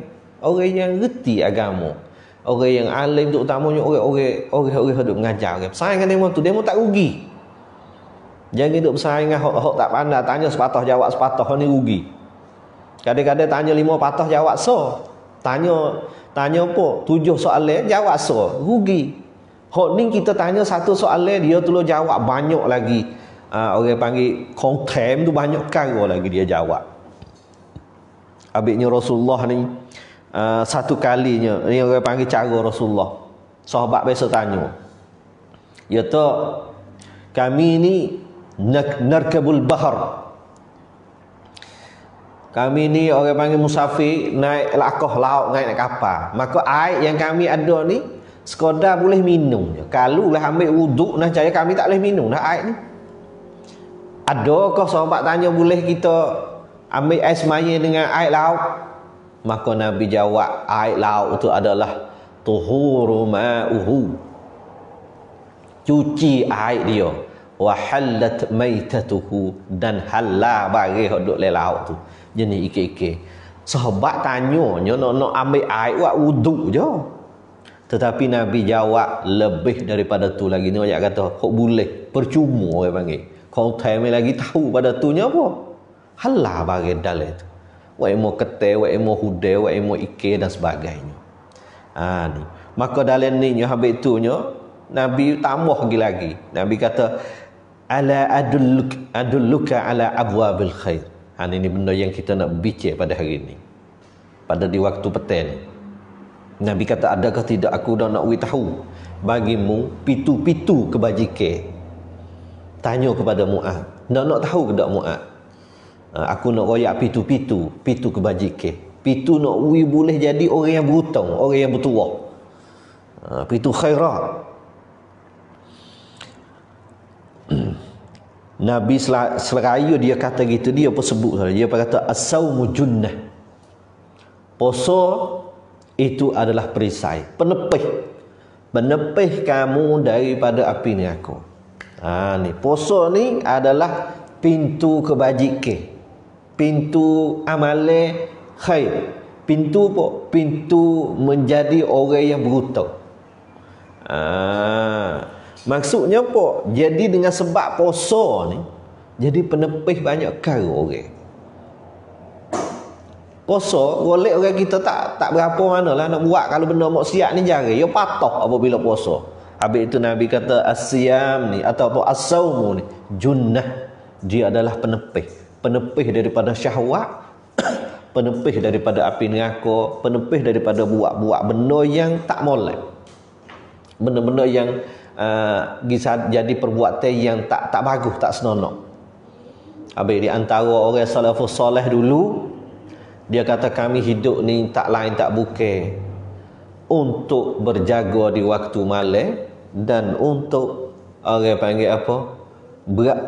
orang yang reti agama orang yang alim tu utamanya orang-orang orang-orang hidup mengajar orang bersaing dengan demo tu demo tak rugi jangan hidup bersaing dengan hok hok tak pandai tanya sepatah jawab sepatah ni rugi kadang-kadang tanya lima patah jawab so tanya tanya apa tujuh soalan jawab so rugi hok ni kita tanya satu soalan dia tu jawab banyak lagi uh, orang panggil kontem tu banyak kali lagi dia jawab Abiknya Rasulullah ni Eh, satu kalinya ni orang panggil cara Rasulullah sahabat biasa tanya ya tu kami ni narkabul bahar kami ni orang panggil musafir naik lakoh laut naik, naik kapal maka air yang kami ada ni sekadar boleh minum je kalau lah ambil wuduk nah cara kami tak boleh minum nah air ni ada kah sahabat tanya boleh kita ambil air semaya dengan air laut Maka Nabi jawab air laut itu adalah tuhuru ma'uhu. Cuci air dia. Wa halat maitatuhu dan halal bagi hok duk laut tu. Jenis ike-ike. Sahabat tanyanya nak no ambil air buat wuduk je. Tetapi Nabi jawab lebih daripada tu lagi. Ni ayat kata hok boleh percuma orang panggil. Kau tanya lagi tahu pada tu nya apa? Halal bagi dalil tu wa ilmu kete wa ilmu hude wa ilmu ike dan sebagainya ha ni maka dalam ni nya habis tu nyo nabi tambah lagi lagi nabi kata ala adulluk adulluka ala abwabil khair ha ini benda yang kita nak bincang pada hari ini pada di waktu petang Nabi kata adakah tidak aku dah nak wui tahu bagimu pitu-pitu kebajikan. Tanya kepada Mu'ad. Nak nak tahu ke dak Mu'ad? Ah, aku nak royak pitu-pitu, pitu kebajikan. Pitu nak wui boleh jadi orang yang berhutang, orang yang bertuah. Ah, pitu khairat. Nabi selaraya dia kata gitu dia pun sebut dia pun kata as mujunnah. Poso itu adalah perisai, penepih. Penepih kamu daripada api neraka. Ha ni, poso ni adalah pintu kebajikan pintu amale khair pintu apa pintu menjadi orang yang berhutang ah maksudnya apa jadi dengan sebab puasa ni jadi penepis banyak kara orang puasa boleh orang kita tak tak berapa manalah nak buat kalau benda maksiat ni jari ya patah apabila puasa habis itu nabi kata asyam ni atau apa asaumu ni junnah dia adalah penepis penepih daripada syahwat penepih daripada api neraka penepih daripada buak-buak benda yang tak molek benda-benda yang uh, jadi perbuatan yang tak tak bagus tak senonok habis di antara orang salafus soleh dulu dia kata kami hidup ni tak lain tak buke untuk berjaga di waktu malam dan untuk orang panggil apa berak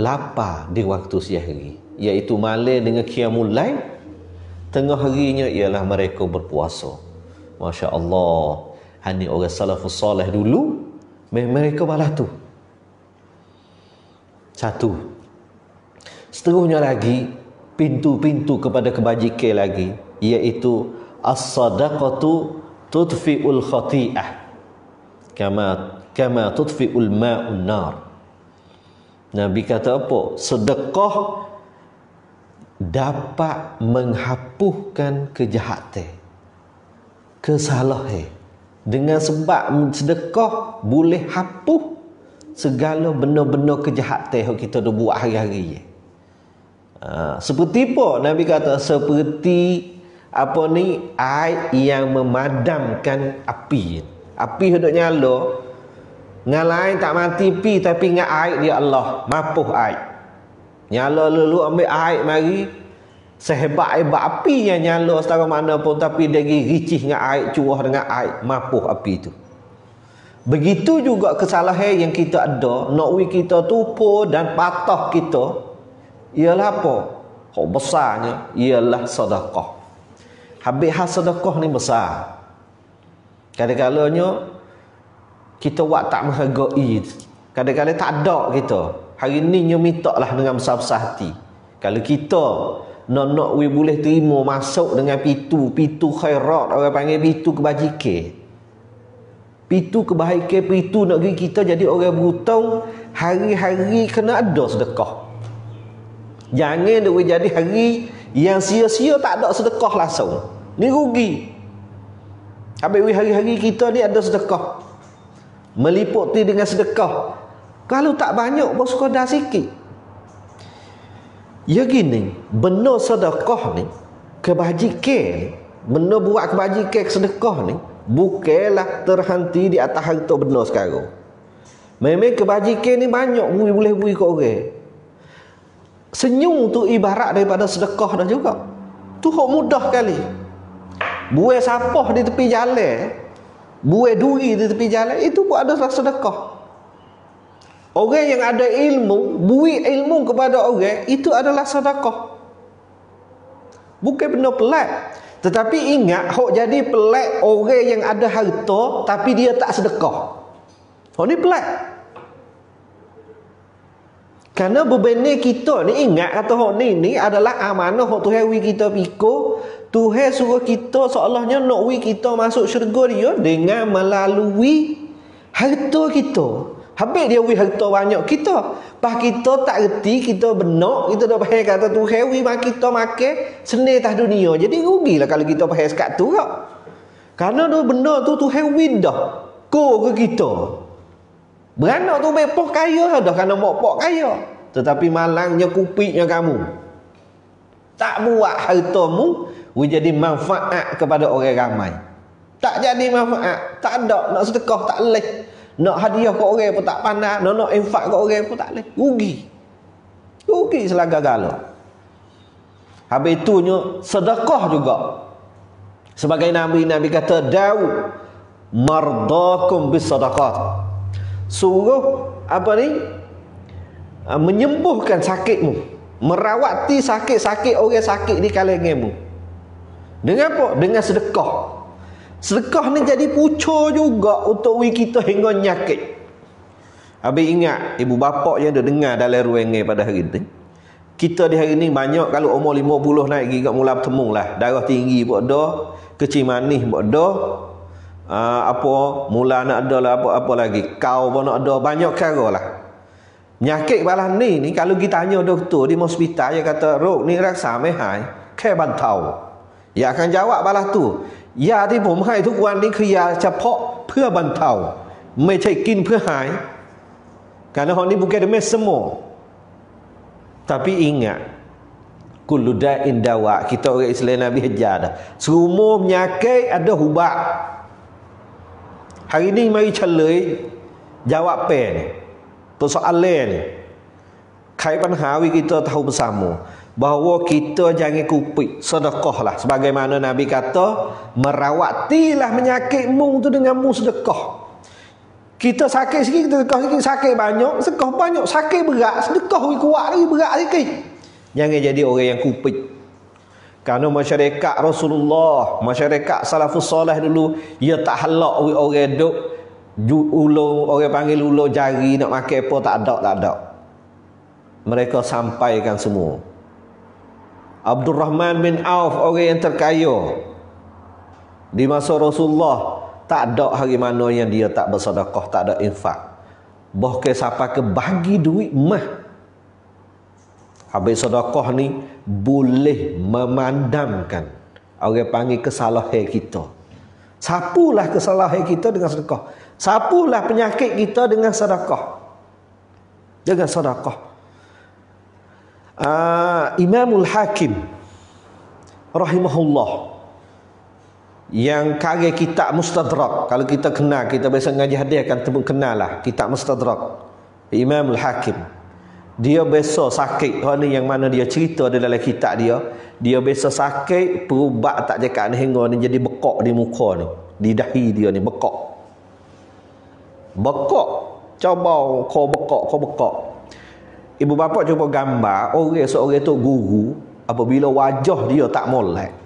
lapar di waktu siang hari iaitu malam dengan qiyamul lain tengah harinya ialah mereka berpuasa Masya Allah hani orang salafus salih dulu mereka malah tu satu seterusnya lagi pintu-pintu kepada kebajikan lagi iaitu as-sadaqatu tudfi'ul khati'ah kama kama tudfi'ul ma'un nar Nabi kata apa? Sedekah dapat menghapuskan kejahatan. Kesalahan. Dengan sebab sedekah boleh hapus segala benda-benda kejahatan yang kita dah buat hari-hari. Ha, seperti apa? Nabi kata seperti apa ni? Air yang memadamkan api. Api hendak nyala, dengan lain tak mati pi tapi ingat air dia Allah. Mapuh air. Nyala lulu ambil air mari. Sehebat-hebat api yang nyala setara mana pun. Tapi dia pergi ricih dengan air. Curah dengan air. Mapuh api itu. Begitu juga kesalahan yang kita ada. Nakwi kita tupu dan patah kita. Ialah apa? Oh besarnya. Ialah sedekah. Habis hal sedekah ni besar. Kadang-kadangnya kita buat tak menghargai kadang-kadang tak ada kita hari ni nyo minta lah dengan besar-besar hati kalau kita nak-nak we boleh terima masuk dengan pintu pitu khairat orang panggil pintu kebajikan Pintu kebaikan pitu negeri kita jadi orang berhutang hari-hari kena ada sedekah jangan dia jadi hari yang sia-sia tak ada sedekah langsung ni rugi habis hari-hari kita ni ada sedekah meliputi dengan sedekah kalau tak banyak bos kau dah sikit ya gini benar sedekah ni kebajikan benda buat kebajikan sedekah ni bukalah terhenti di atas harta benda sekarang memang kebajikan ni banyak bui boleh bui kat orang senyum tu ibarat daripada sedekah dah juga tu hok mudah kali buai sapah di tepi jalan buai duri di tepi jalan itu pun adalah sedekah orang yang ada ilmu bui ilmu kepada orang itu adalah sedekah bukan benda pelat tetapi ingat hok jadi pelat orang yang ada harta tapi dia tak sedekah hok ni pelat kerana bebenar kita ni ingat kata hok ni ni adalah amanah hok tuhewi kita piko. Tuhan suruh kita seolahnya nak wi kita masuk syurga dia dengan melalui harta kita. Habis dia wi harta banyak kita. Pas kita tak reti, kita benok, kita dah pakai kata Tuhan wi mak kita make seni tah dunia. Jadi rugilah kalau kita pakai sekat tu kak. Karena dua benda tu Tuhan wi dah. Ko ke kita. Beranak tu bepoh kaya lah dah karena mokpok kaya. Tetapi malangnya kupiknya kamu. Tak buat mu we jadi manfaat kepada orang ramai tak jadi manfaat tak ada nak sedekah tak leh nak hadiah ke orang pun tak pandai nak nak infak ke orang pun tak leh rugi rugi selaga galak habis itunya sedekah juga sebagai nabi nabi kata daud mardakum bisadaqat suruh apa ni ah, menyembuhkan sakitmu merawati sakit-sakit orang sakit di kalengemu. Dengan apa? Dengan sedekah. Sedekah ni jadi pucuk juga untuk wui kita hingga nyakit. Abi ingat, ibu bapa yang ada dengar dalam ruangnya pada hari ini. Kita di hari ini banyak kalau umur puluh naik gigi kat mula bertemung lah. Darah tinggi buat dah. Kecil manis buat dah. Uh, apa mula nak ada lah apa, apa lagi. Kau pun nak ada. Banyak cara lah. Nyakit kepala ni ni kalau kita tanya doktor di hospital dia kata rok ni rasa mehai. Kebantau. bantau. ยาคันยาวะบาลาตุยาที่ผมให้ทุกวันนี้คือยา เฉพาะเพื่อบรรเทาไม่ใช่กินเพื่อหายการนอนนี้บุกเกตเม่สมอแต่พีอิงอ่ะกุลุดะอินดาวะคิดตัวเอิสลามนบีฮิจัดะสุโมมยาเกย์อัดฮุบะฮารินี้ไม่เฉลยยาวะเป็นตัวสอเลนไขปัญหาวิกิตทาวุสามู bahawa kita jangan kupik sedekah lah sebagaimana Nabi kata merawatilah menyakit mu tu dengan mu sedekah kita sakit sikit kita sedekah sikit sakit banyak sedekah banyak sakit berat sedekah lebih kuat lagi berat sikit jangan jadi orang yang kupik kerana masyarakat Rasulullah masyarakat salafus salih dulu ia tak halak orang yang duk ulo orang panggil ulo jari nak makan apa tak ada tak ada mereka sampaikan semua Abdul Rahman bin Auf orang yang terkaya di masa Rasulullah tak ada hari mana yang dia tak bersedekah, tak ada infak. Bahkan siapa ke bagi duit mah. Habis sedekah ni boleh memandamkan orang panggil kesalahan kita. Sapulah kesalahan kita dengan sedekah. Sapulah penyakit kita dengan sedekah. Dengan sedekah. Ah, Imamul Hakim rahimahullah yang karya kitab Mustadrak kalau kita kenal kita biasa ngaji hadis akan temuk kenalah kitab Mustadrak Imamul Hakim dia biasa sakit hari yang mana dia cerita ada dalam kitab dia dia biasa sakit perubat tak cakap ni hingga ni jadi bekok di muka ni di dahi dia ni bekok bekok coba, kau bekok kau bekok Ibu bapa cuba gambar orang seorang tu guru apabila wajah dia tak molek.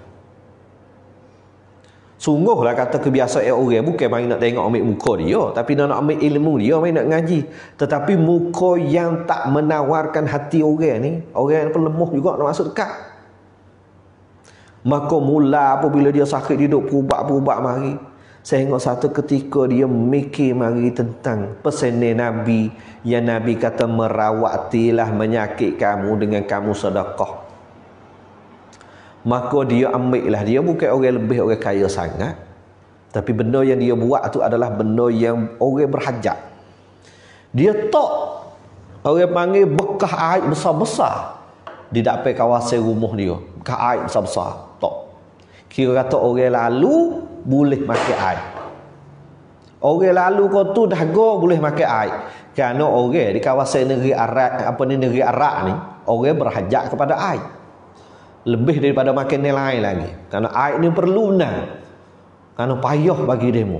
Sungguhlah kata kebiasaan orang bukan main nak tengok ambil muka dia tapi nak nak ambil ilmu dia main nak ngaji tetapi muka yang tak menawarkan hati orang ni orang yang lemah juga nak masuk dekat. Maka mula apabila dia sakit dia duduk perubat-perubat mari. Saya ingat satu ketika dia mikir mari tentang pesanan Nabi yang Nabi kata merawatilah menyakit kamu dengan kamu sedekah. Maka dia ambil lah. Dia bukan orang lebih orang kaya sangat. Tapi benda yang dia buat tu adalah benda yang orang berhajat. Dia tok orang panggil bekah air besar-besar. Di dapai kawasan rumah dia. Bekah air besar-besar. Tok. Kira kata orang lalu boleh pakai air. Orang lalu kau tu go boleh pakai air. Kerana orang di kawasan negeri Arak apa ni negeri Arak ni, orang berhajat kepada air. Lebih daripada makan yang lain lagi. Karena air ni perlu benar. Karena payah bagi demo.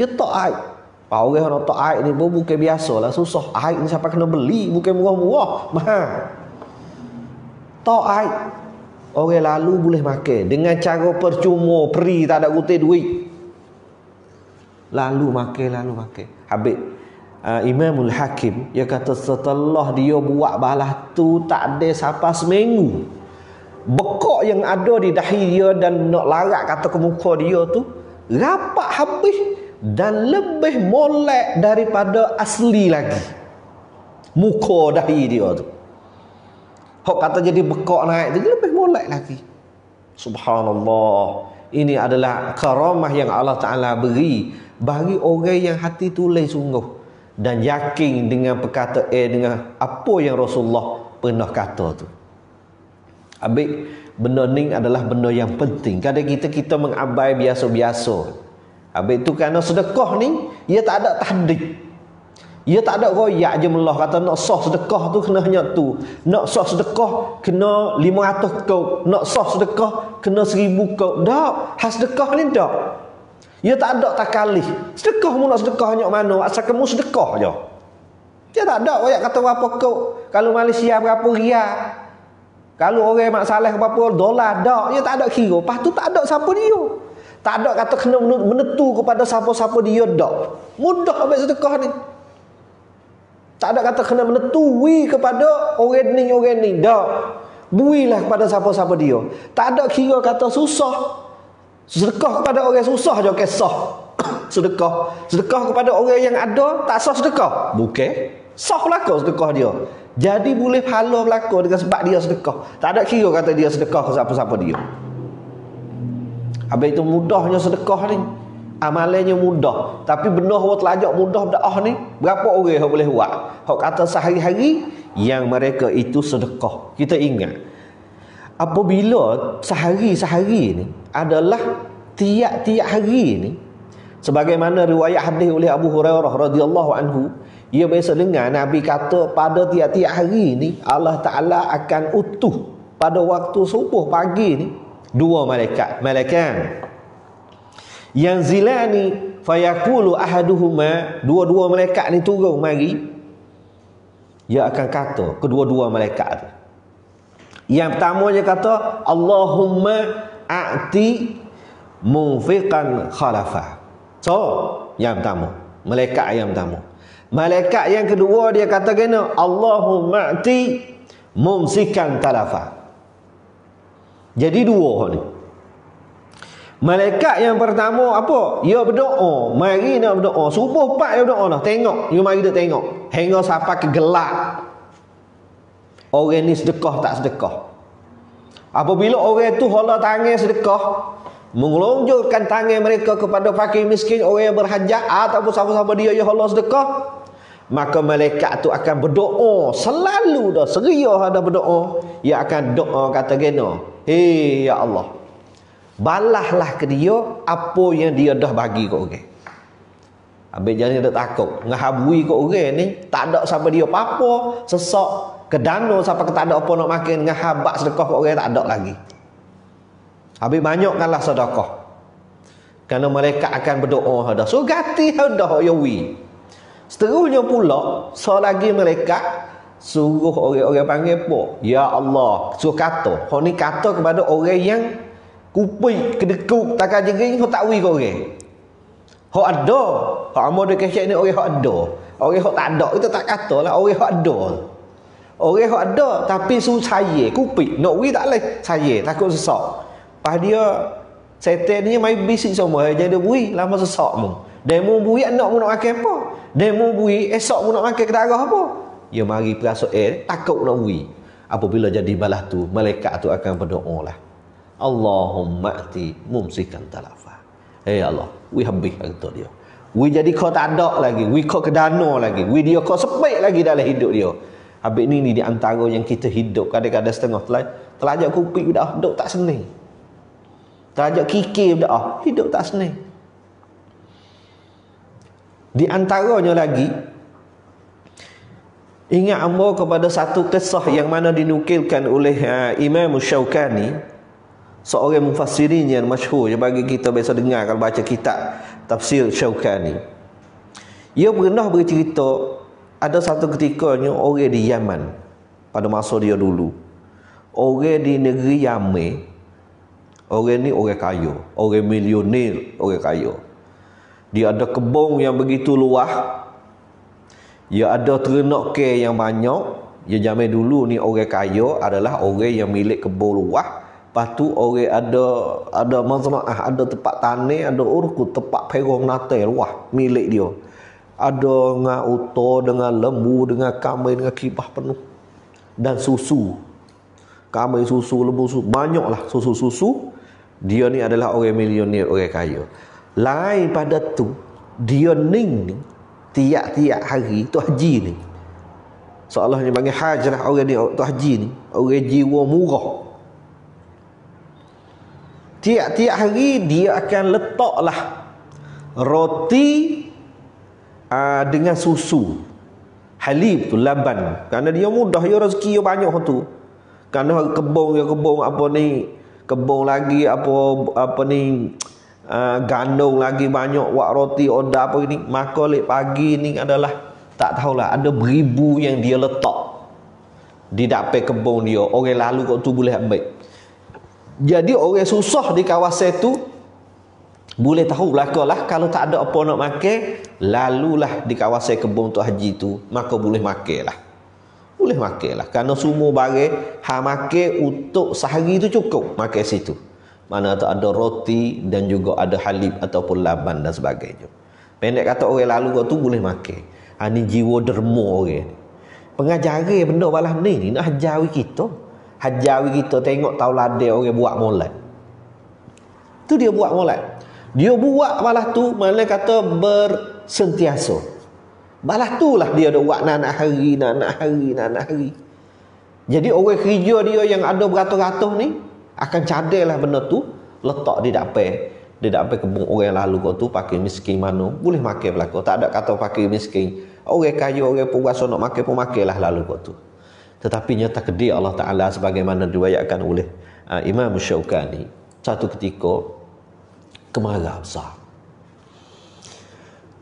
Ya tak air. Pak orang nak tak air ni pun bukan biasa lah. Susah. Air ni siapa kena beli. Bukan murah-murah. Mahal. Tak air. Orang lalu boleh makan Dengan cara percuma Peri tak ada kutih duit Lalu makan Lalu makan Habis, uh, Imamul Hakim Dia kata setelah dia buat balah tu Tak ada siapa seminggu Bekok yang ada di dahi dia Dan nak larat kata ke muka dia tu Rapat habis Dan lebih molek daripada asli lagi Muka dahi dia tu Hok kata jadi bekok naik jadi lebih molek lagi. Subhanallah. Ini adalah karamah yang Allah Taala beri bagi orang yang hati tulis sungguh dan yakin dengan perkata eh dengan apa yang Rasulullah pernah kata tu. Abik benda ni adalah benda yang penting. Kadang kita kita mengabai biasa-biasa. Abik tu kerana sedekah ni ia tak ada tanding. Ia tak ada royak je Allah kata nak sah sedekah tu kena hanya tu. Nak sah sedekah kena lima 500 kau. Nak sah sedekah kena seribu kau. Tak. Has sedekah ni tak. Ia tak ada tak takalih. Sedekah mu nak sedekah hanya mana? Asal kamu sedekah je. Dia tak ada royak kata berapa kau. Kalau Malaysia berapa riak. Kalau orang mak saleh berapa dolar tak. Ia tak ada kira. Lepas tu tak ada siapa dia. Tak ada kata kena menentu kepada siapa-siapa dia tak. Mudah ambil sedekah ni. Tak ada kata kena menetui kepada orang ni, orang ni. Tak. Builah kepada siapa-siapa dia. Tak ada kira kata susah. Sedekah kepada orang susah je kisah. sedekah. Sedekah kepada orang yang ada, tak sah sedekah. Bukan. Sah berlaku sedekah dia. Jadi boleh pahala berlaku dengan sebab dia sedekah. Tak ada kira kata dia sedekah ke siapa-siapa dia. Habis itu mudahnya sedekah ni amalannya mudah tapi benda hawa telajak mudah dakah ah, ni berapa orang yang boleh buat hok kata sehari-hari yang mereka itu sedekah kita ingat apabila sehari-sehari ni adalah tiap-tiap hari ni sebagaimana riwayat hadis oleh Abu Hurairah radhiyallahu anhu ia biasa dengar Nabi kata pada tiap-tiap hari ni Allah Ta'ala akan utuh pada waktu subuh pagi ni dua malaikat malaikat yang zila ni fayakulu ahaduhuma dua-dua malaikat ni turun mari ia akan kata kedua-dua malaikat tu yang pertama dia kata Allahumma a'ti munfiqan khalafa so yang pertama malaikat yang pertama malaikat yang kedua dia kata kena Allahumma a'ti mumsikan talafa jadi dua ni Malaikat yang pertama apa? Ya berdoa. Mari nak berdoa. Subuh pak ya berdoa lah. Tengok. Ya mari dia tengok. Hengah siapa kegelak? gelap. Orang ni sedekah tak sedekah. Apabila orang tu hala tangan sedekah. Mengelonjurkan tangan mereka kepada fakir miskin. Orang yang berhajat. Ataupun siapa-siapa dia ya hala sedekah. Maka malaikat tu akan berdoa. Selalu dah. Seria dah berdoa. Ia akan doa kata gena. Hei ya Allah balahlah ke dia apa yang dia dah bagi kat orang. Habis jangan ada takut. Ngahabui kat orang ni, tak ada siapa dia apa-apa, sesak ke danau siapa ke tak ada apa nak makan, ngahabak sedekah kat orang tak ada lagi. Habis banyak kalah sedekah. Karena mereka akan berdoa dah. So gati dah ya wi. Seterusnya pula, selagi so mereka suruh orang-orang panggil apa? Ya Allah, suruh kata. Hak ni kata kepada orang yang kupik kedekuk takal jering hok takwi kau orang hok ada hok amo de kesek ni orang hok ada orang hok tak ada kita tak katalah orang hok ada orang hok ada tapi su saya kupik nak wi tak leh saya takut sesak pas dia setan ni mai bisik semua jadi dia bui lama sesak mu demo bui anak mu nak makan apa demo bui esok mu nak makan kedarah apa dia ya, mari perasaan eh, takut nak wi apabila jadi balah tu malaikat tu akan berdoa lah Allahumma ti mumsikan talafa. Hey Allah, we habih kata dia. We jadi kau tak ada lagi. We kau ke dana lagi. We dia kau sepek lagi dalam hidup dia. Habis ni, ni di antara yang kita hidup kadang-kadang setengah telah. Telajak kupik sudah hidup tak seni. Telajak kikir dah, hidup tak seni. Di antaranya lagi, ingat ambo kepada satu kisah yang mana dinukilkan oleh uh, Imam Syaukani, seorang mufassirin yang masyhur yang bagi kita biasa dengar kalau baca kitab tafsir Syaukani. Ia pernah bercerita ada satu ketikanya orang di Yaman pada masa dia dulu. Orang di negeri Yaman orang ni orang kaya, orang milioner, orang kaya. Dia ada kebun yang begitu luas. Dia ada ternak ke yang banyak. Dia zaman dulu ni orang kaya adalah orang yang milik kebun luas Lepas tu orang ada ada mazra'ah, ada tempat tanah, ada urku tempat perong nate wah milik dia. Ada dengan uto dengan lembu dengan kambing dengan kibah penuh. Dan susu. Kambing susu, lembu susu, banyaklah susu-susu. Dia ni adalah orang milionir, orang kaya. Lain pada tu, dia ning ni tiap-tiap hari tu haji ni. seolah panggil hajrah orang ni, tu haji ni. Orang jiwa murah tiap-tiap hari dia akan letaklah roti uh, dengan susu halib tu laban Karena dia mudah dia rezeki dia banyak tu kerana kebun dia kebun apa ni kebun lagi apa apa ni uh, ah, gandum lagi banyak wak roti oda apa ni maka lek pagi ni adalah tak tahulah ada beribu yang dia letak di dapai kebun dia orang lalu kau tu boleh ambil jadi orang susah di kawasan itu boleh tahu belakalah kalau tak ada apa nak makan, lalulah di kawasan kebun tu Haji tu, maka boleh makanlah. Boleh makanlah. Karena semua barang ha makan untuk sehari itu cukup makan situ. Mana tak ada roti dan juga ada halib ataupun laban dan sebagainya. Pendek kata orang lalu kau tu boleh makan. Ha, ini jiwa dermo, orang. Pengajar benda balas ni, ni nak ajar kita. Hajawi kita tengok tauladan orang buat molat. Tu dia buat molat. Dia buat malah tu malah kata bersentiasa. Malah tu lah dia ada buat nak hari, nak hari, nak hari. Jadi orang kerja dia yang ada beratus-ratus ni akan cadelah benda tu letak di dapai dia tak apa kebun orang yang lalu kau tu pakai miskin mana boleh makan belaka tak ada kata pakai miskin orang kaya orang puasa nak makan pun makanlah lalu kau tu tetapi nyata takdir Allah Ta'ala sebagaimana diwayakan oleh uh, Imam Syaukani satu ketika kemarah besar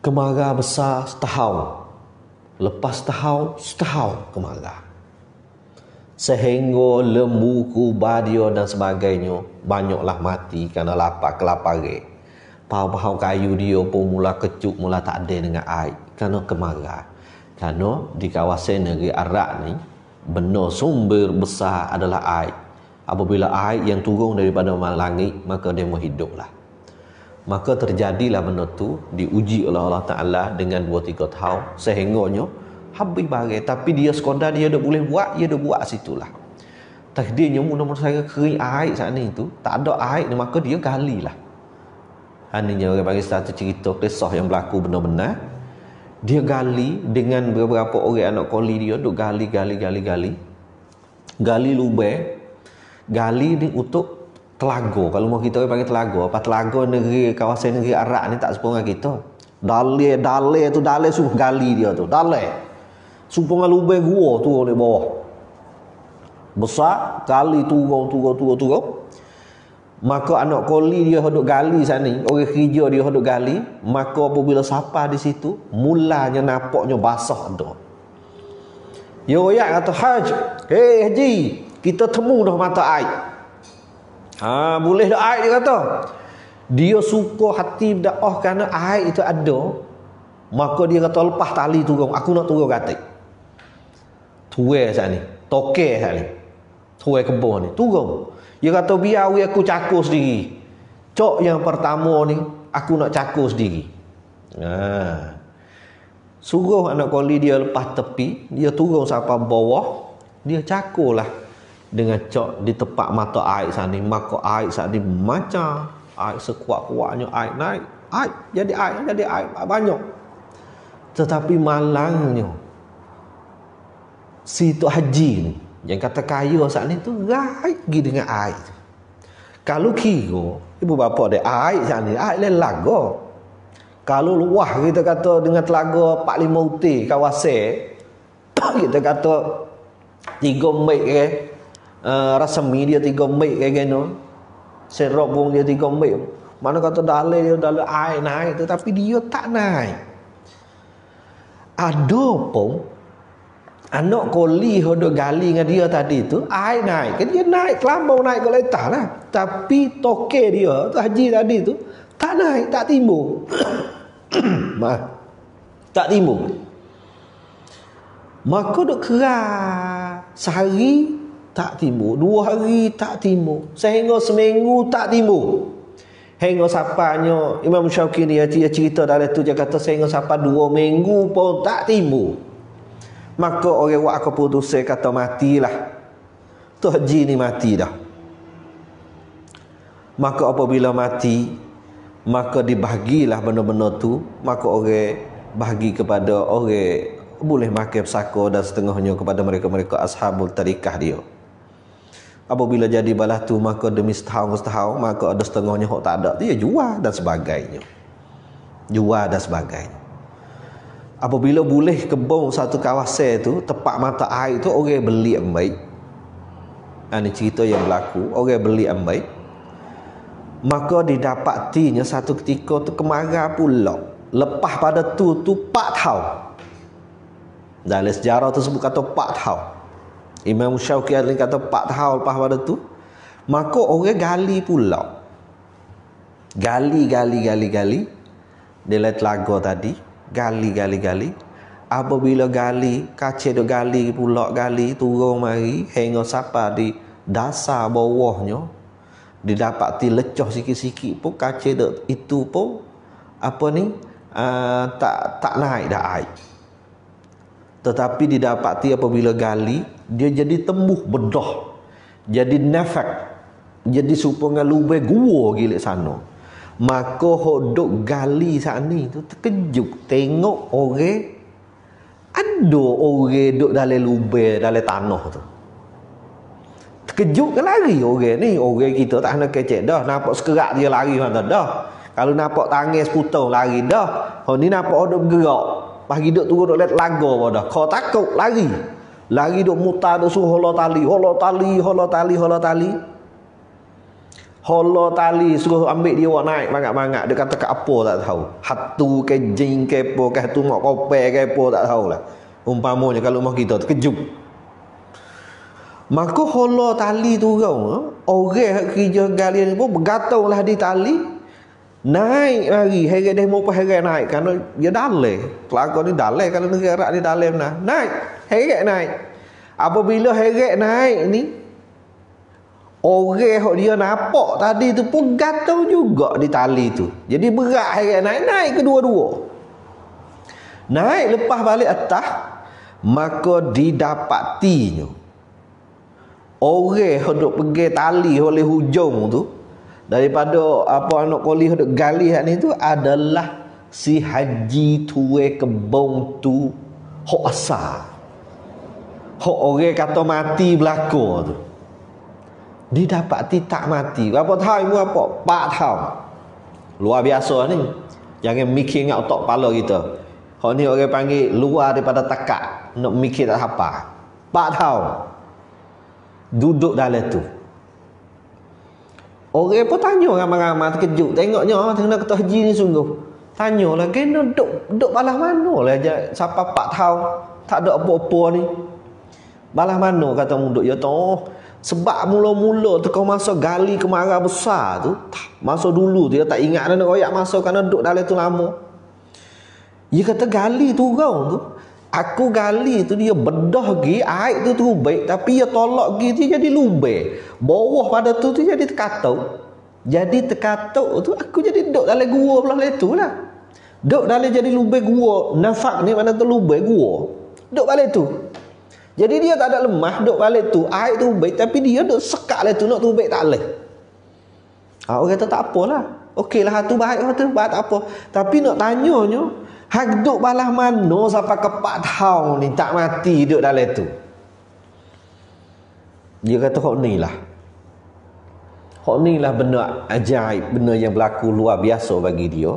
kemarah besar setahun lepas setahun setahun kemarah sehingga lembu kubadio dan sebagainya banyaklah mati kerana lapar kelaparan pahau-pahau kayu dia pun mula kecuk mula tak ada dengan air kerana kemarah kerana di kawasan negeri Arak ni benda sumber besar adalah air apabila air yang turun daripada langit maka dia hiduplah. maka terjadilah benda tu diuji oleh Allah Ta'ala dengan dua tiga tahun sehingganya habis bagai tapi dia sekadar dia dah boleh buat dia dah buat situlah takdirnya mula-mula saya kering air saat ni tu tak ada air maka dia gali lah ini orang bagi satu cerita kisah yang berlaku benar-benar dia gali dengan beberapa orang anak koli dia untuk gali gali gali gali gali lubang gali ni untuk telago kalau mau kita panggil telago apa telago negeri kawasan negeri Arak ni tak sepunga kita dale dale tu dale suh gali dia tu dale sepunga lubang gua tu di bawah besar gali turun turun turun turun Maka anak koli dia hendak gali sana, orang kerja dia hendak gali, maka apabila sampai di situ, mulanya nampaknya basah tu. Yo ya kata Haj, "Hei Haji, kita temu dah mata air." Ha, boleh dah air dia kata. Dia suka hati dah, oh kerana air itu ada. Maka dia kata lepas tali turun, aku nak turun katik. Tuai sana, ni, sana, sat kebun ni, turun. Dia kata biar aku cakur sendiri Cok yang pertama ni Aku nak cakur sendiri ha. Suruh anak koli dia lepas tepi Dia turun sampai bawah Dia cakur Dengan cok di tempat mata air sana ni Maka air sana macam Air sekuat-kuatnya air naik Air jadi air jadi air banyak Tetapi malangnya Si Tok Haji ni yang kata kaya saat ni tu Raih pergi dengan air tu Kalau kira Ibu bapa dia air saat ni Air ni lagu Kalau luah kita kata dengan telaga Pak Lima Uti kawasan Kita kata Tiga mek ke uh, eh, Rasami dia tiga mek ke gano Serok bung dia tiga mek Mana kata dalai dia dalai air naik Tetapi dia tak naik Ada pun Anak koli hodoh gali dengan dia tadi tu Air naik kan Dia naik kelambau naik ke letah lah Tapi toke dia tu haji tadi tu Tak naik tak timbul Maaf Tak timbul Maka duk kerak Sehari tak timbul Dua hari tak timbul Sehingga seminggu tak timbul Hingga sapanya Imam Syauqin dia, dia cerita dalam tu Dia kata sehingga sapa dua minggu pun tak timbul Maka orang buat keputusan kata matilah. Tu haji ni mati dah. Maka apabila mati, maka dibahagilah benda-benda tu, maka orang bahagi kepada orang boleh makan pesaka dan setengahnya kepada mereka-mereka ashabul tarikah dia. Apabila jadi balas tu maka demi setahun ke setahun maka ada setengahnya hok tak ada dia jual dan sebagainya. Jual dan sebagainya apabila boleh kebong satu kawasan itu tepat mata air itu orang beli ambai ini ha, cerita yang berlaku orang beli ambai maka didapatinya satu ketika tu kemarah pula lepas pada tu tu pak tahu dalam sejarah tersebut kata pak tahu Imam Syauqi Adlin kata pak tahu lepas pada tu maka orang gali pula gali gali gali gali dia lihat lagu tadi gali gali gali apabila gali kaca dok gali pulak gali turun mari hingga sapa di dasar bawahnya didapati lecoh sikit-sikit pun kaca dok itu pun apa ni uh, tak tak naik dah air tetapi didapati apabila gali dia jadi tembuh bedah jadi nefek jadi supaya lubang gua gilik sana Maka hodok gali saat ni tu terkejut tengok orang ada orang duduk dalam lubang dalam tanah tu. Terkejut ke lari orang ni, orang kita tak nak kecek dah, nampak sekerak dia lari kan dah. Kalau nampak tangis putus lari dah. Ha ni nampak hodok gerak. Pagi duduk turun duduk lihat lagu apa dah. Kau takut lari. Lari duduk mutar duduk suruh holo tali, holo tali, holo tali, holo tali. Holo tali. Hola tali suruh ambil dia awak naik mangat-mangat. dia kata ke apa tak tahu. Hatu ke jin ke apa ke tu mak kope ke apa tak tahu lah. Umpamanya kalau mak kita terkejut. Maka hola tali tu kau. Eh? Orang hak kerja galian pun bergantunglah di tali. Naik lagi. Hari dia mau pun hari naik. Kerana dia dalai. Kelaka ni dalai. Kalau negara ni dalai. Nah. Naik. Hari naik. Apabila hari naik ni. Orang hok dia nampak tadi tu pun gatal juga di tali tu. Jadi berat hari naik-naik kedua-dua. Naik lepas balik atas, maka didapatinya. Orang hok duk pegang tali oleh hujung tu daripada apa anak koli hok gali hak ni tu adalah si haji tue kebong tu hok asa. Hok orang kata mati belako tu. Dia dapati tak mati. Berapa tahun ibu apa? Pak tahun. Luar biasa ni. Jangan mikir ingat otak kepala kita. Kalau ni orang panggil luar daripada takak. Nak mikir tak apa. Pak tahun. Duduk dalam tu. Orang pun tanya ramai-ramai terkejut. Tengoknya orang ah, tengok kata haji ni sungguh. Tanya lah, kena duduk, duduk balas mana lah je. Siapa pak tahu. Tak ada apa-apa ni. Balas mana kata muduk. Ya tu. Sebab mula-mula tu kau masuk gali kemarah besar tu masuk dulu tu dia tak ingat dia nak royak masa Kerana duduk dalam tu lama Dia kata gali tu kau tu Aku gali tu dia bedah gi Air tu tu baik Tapi dia tolak gi dia jadi lubeh Bawah pada tu tu jadi terkatuk Jadi terkatuk tu aku jadi duduk dalam gua belah lain tu lah Duduk dalam jadi lubeh gua Nafak ni mana tu lubeh gua Duduk balik tu jadi dia tak ada lemah duk balik tu, air tu baik tapi dia duk sekak le lah tu nak tu baik tak leh. Ha, ah, orang kata tak apalah. Okeylah tu baik orang lah tu, baik tak apa. Tapi nak tanyanya, hak duk balah mana sampai ke part hau ni tak mati duk dalam tu. Dia kata hok ni lah. Hok ni lah benda ajaib, benda yang berlaku luar biasa bagi dia.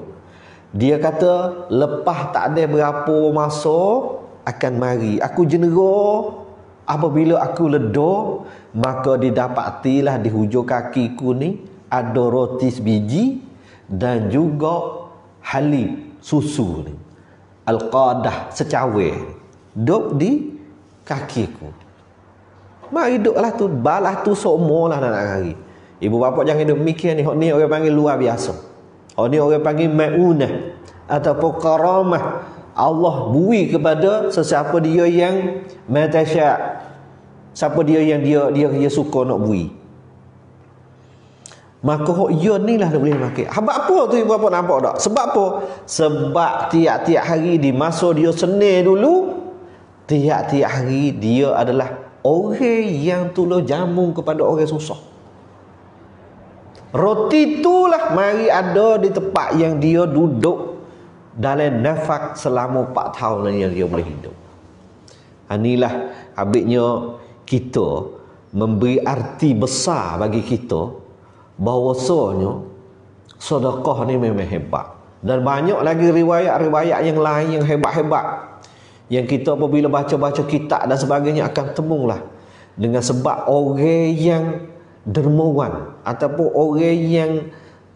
Dia kata lepas tak ada berapa masuk akan mari aku jenerah apabila aku ledo, maka didapatilah di hujung kakiku ni ada roti biji dan juga halib susu ni al-qadah secawir Duk di kakiku mak hiduklah tu balah tu semua lah nak hari ibu bapa jangan hidup mikir ni ni orang panggil luar biasa Oh ni orang panggil ma'unah ataupun karamah Allah bui kepada sesiapa dia yang matasyak. Siapa dia yang dia dia dia suka nak bui. Maka hok ya ni lah dia boleh makan. Apa apa tu ibu apa nampak tak? Sebab apa? Sebab tiap-tiap hari di masa dia seni dulu, tiap-tiap hari dia adalah orang yang tolong jamu kepada orang susah. Roti itulah mari ada di tempat yang dia duduk dalam nafak selama 4 tahun yang dia boleh hidup. Ha, inilah habisnya kita memberi arti besar bagi kita bahawasanya sedekah ni memang hebat. Dan banyak lagi riwayat-riwayat yang lain yang hebat-hebat yang kita apabila baca-baca kitab dan sebagainya akan temulah dengan sebab orang yang dermawan ataupun orang yang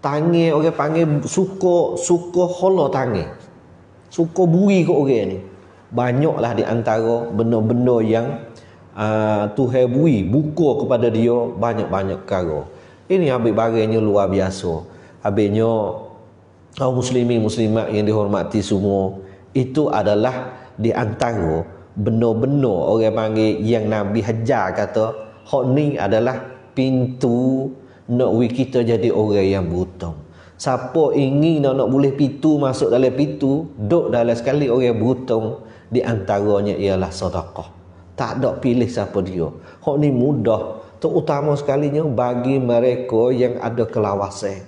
tangi orang panggil suka suka hola tangi suka buri ke orang ni banyaklah di antara benda-benda yang uh, Tuhan bui buka kepada dia banyak-banyak perkara ini habis barangnya luar biasa habisnya kaum muslimin muslimat yang dihormati semua itu adalah di antara benda-benda orang panggil yang Nabi Hajar kata hok ni adalah pintu nak we kita jadi orang yang buta. Siapa ingin nak, nak boleh pitu masuk dalam pitu, duk dalam sekali orang berhutang, di antaranya ialah sedekah. Tak ada pilih siapa dia. Hak ni mudah, terutama sekalinya bagi mereka yang ada kelawasan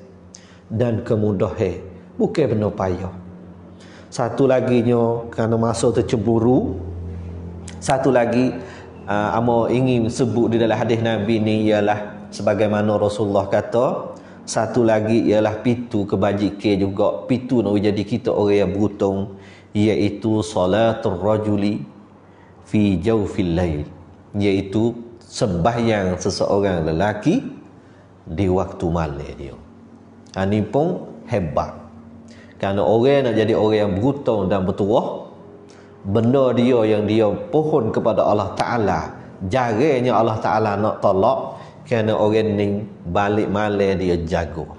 dan kemudahan. Bukan benar payah. Satu lagi nya kerana masa tercemburu. Satu lagi uh, amo ingin sebut di dalam hadis Nabi ni ialah sebagaimana Rasulullah kata satu lagi ialah pitu kebajikan juga pitu nak jadi kita orang yang beruntung iaitu salatul rajuli fi jawfil lail iaitu sembahyang seseorang lelaki di waktu malam dia ini ha, pun hebat kerana orang nak jadi orang yang beruntung dan bertuah benda dia yang dia pohon kepada Allah Ta'ala jaranya Allah Ta'ala nak tolak kerana orang ni balik malai dia jago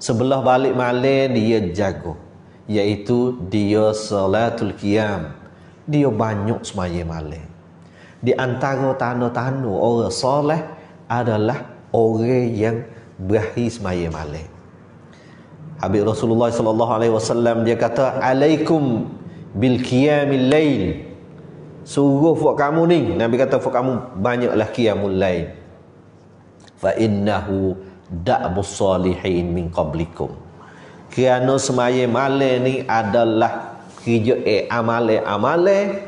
sebelah balik malai dia jago iaitu dia salatul kiam. dia banyak semaya malai di antara tanda-tanda orang soleh adalah orang yang berakhir semaya malai Habib Rasulullah sallallahu alaihi wasallam dia kata alaikum bil qiyamil lail suruh buat kamu ni nabi kata buat kamu banyaklah qiyamul lail fa innahu da'bus salihin min qablikum kerana semaya malam ni adalah kerja eh, amale-amale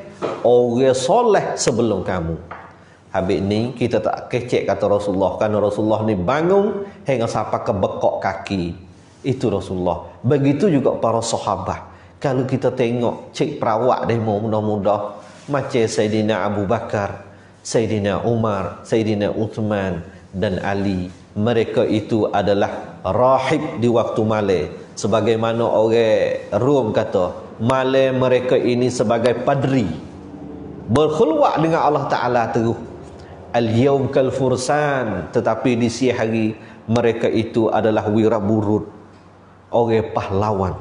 orang soleh sebelum kamu Habis ni kita tak kecek kata Rasulullah Kerana Rasulullah ni bangun Hingga siapa kebekok kaki Itu Rasulullah Begitu juga para sahabat Kalau kita tengok cek perawat deh muda-muda Macam Sayyidina Abu Bakar Sayyidina Umar Sayyidina Uthman dan Ali mereka itu adalah rahib di waktu male sebagaimana orang rum kata male mereka ini sebagai padri berkhulwat dengan Allah Taala terus al-yawm kal fursan tetapi di siang hari mereka itu adalah wira burut orang pahlawan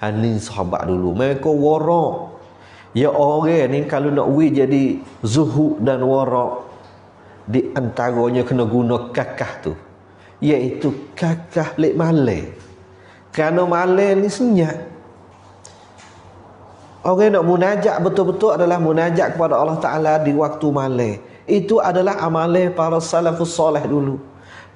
Ini ha, sahabat dulu mereka warak ya orang ni kalau nak wi jadi zuhud dan warak di antaranya kena guna kakah tu iaitu kakah lek male kerana male ni senyap orang nak munajat betul-betul adalah munajat kepada Allah Ta'ala di waktu male itu adalah amale para salafus soleh dulu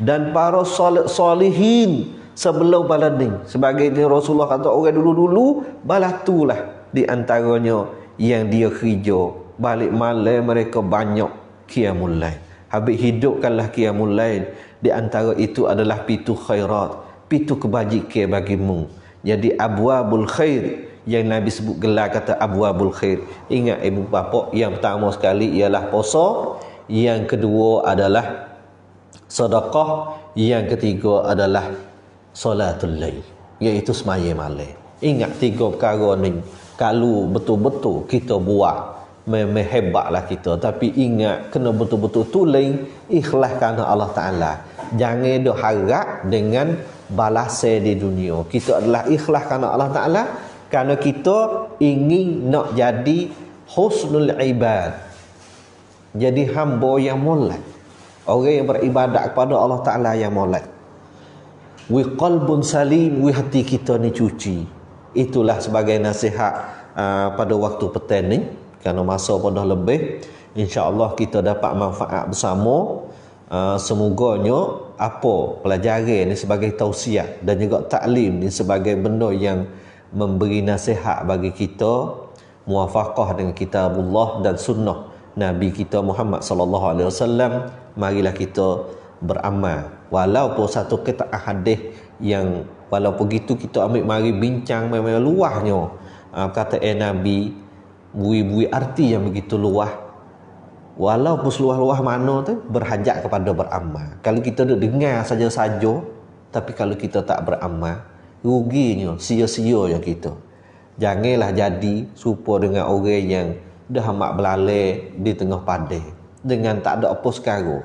dan para solehin sebelum balading. sebagai ini Rasulullah kata orang dulu-dulu balatulah di antaranya yang dia hijau balik malam mereka banyak kiamul Habis hidupkanlah qiyamul lain. Di antara itu adalah pitu khairat. Pitu kebajikan bagimu. Jadi abwabul khair yang Nabi sebut gelar kata abwabul khair. Ingat ibu bapa yang pertama sekali ialah puasa, yang kedua adalah sedekah, yang ketiga adalah solatul lail iaitu semaya malam. Ingat tiga perkara ni kalau betul-betul kita buat Memhebatlah kita Tapi ingat Kena betul-betul tuling Ikhlas kerana Allah Ta'ala Jangan diharap Dengan Balasa di dunia Kita adalah ikhlas kerana Allah Ta'ala Kerana kita Ingin nak jadi Husnul ibad Jadi hamba yang mulai Orang yang beribadat kepada Allah Ta'ala yang mulai Wi qalbun salim Wi hati kita ni cuci Itulah sebagai nasihat uh, Pada waktu petang ni kerana masa pun dah lebih InsyaAllah kita dapat manfaat bersama uh, ah, Semoganya apa pelajaran ini sebagai tausiah Dan juga taklim ini sebagai benda yang memberi nasihat bagi kita muafakah dengan Allah dan sunnah Nabi kita Muhammad sallallahu alaihi wasallam marilah kita beramal walaupun satu kita hadis yang walaupun begitu kita ambil mari bincang memang luahnya ah, kata eh, Nabi bui-bui arti yang begitu luas walaupun seluas luah mana tu berhajat kepada beramal kalau kita duduk dengar saja-saja tapi kalau kita tak beramal ruginya sia-sia ya kita janganlah jadi serupa dengan orang yang dah amat belale di tengah padai dengan tak ada apa sekarang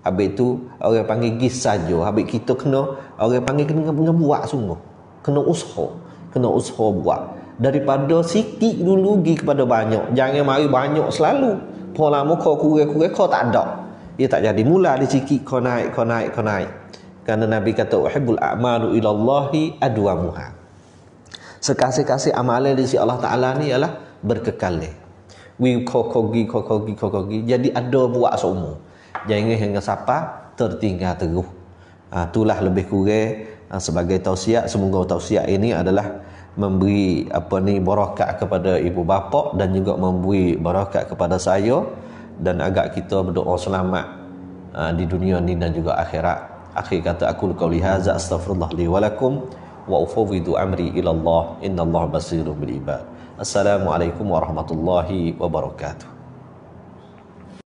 habis itu orang panggil gis saja habis kita kena orang panggil kena, kena buat semua kena usaha kena usaha buat daripada sikit dulu pergi kepada banyak jangan mari banyak selalu pola muka kurang-kurang kau tak ada ia tak jadi mula di sikit kau naik kau naik kau naik kerana Nabi kata uhibbul a'malu ilallahi adwa muha sekasih-kasih amalan di sisi Allah Ta'ala ni ialah berkekal wi kokogi kau kokogi jadi ada buat semua. jangan hingga siapa tertinggal teruh ah, itulah lebih kurang ah, sebagai tausiah semoga tausiah ini adalah memberi apa ni barakat kepada ibu bapa dan juga memberi barakat kepada saya dan agak kita berdoa selamat uh, di dunia ni dan juga akhirat. Akhir kata aku qul hadza astaghfirullah li wa lakum wa ufawwidu amri ila Allah innallaha basirun bil ibad. Assalamualaikum warahmatullahi wabarakatuh.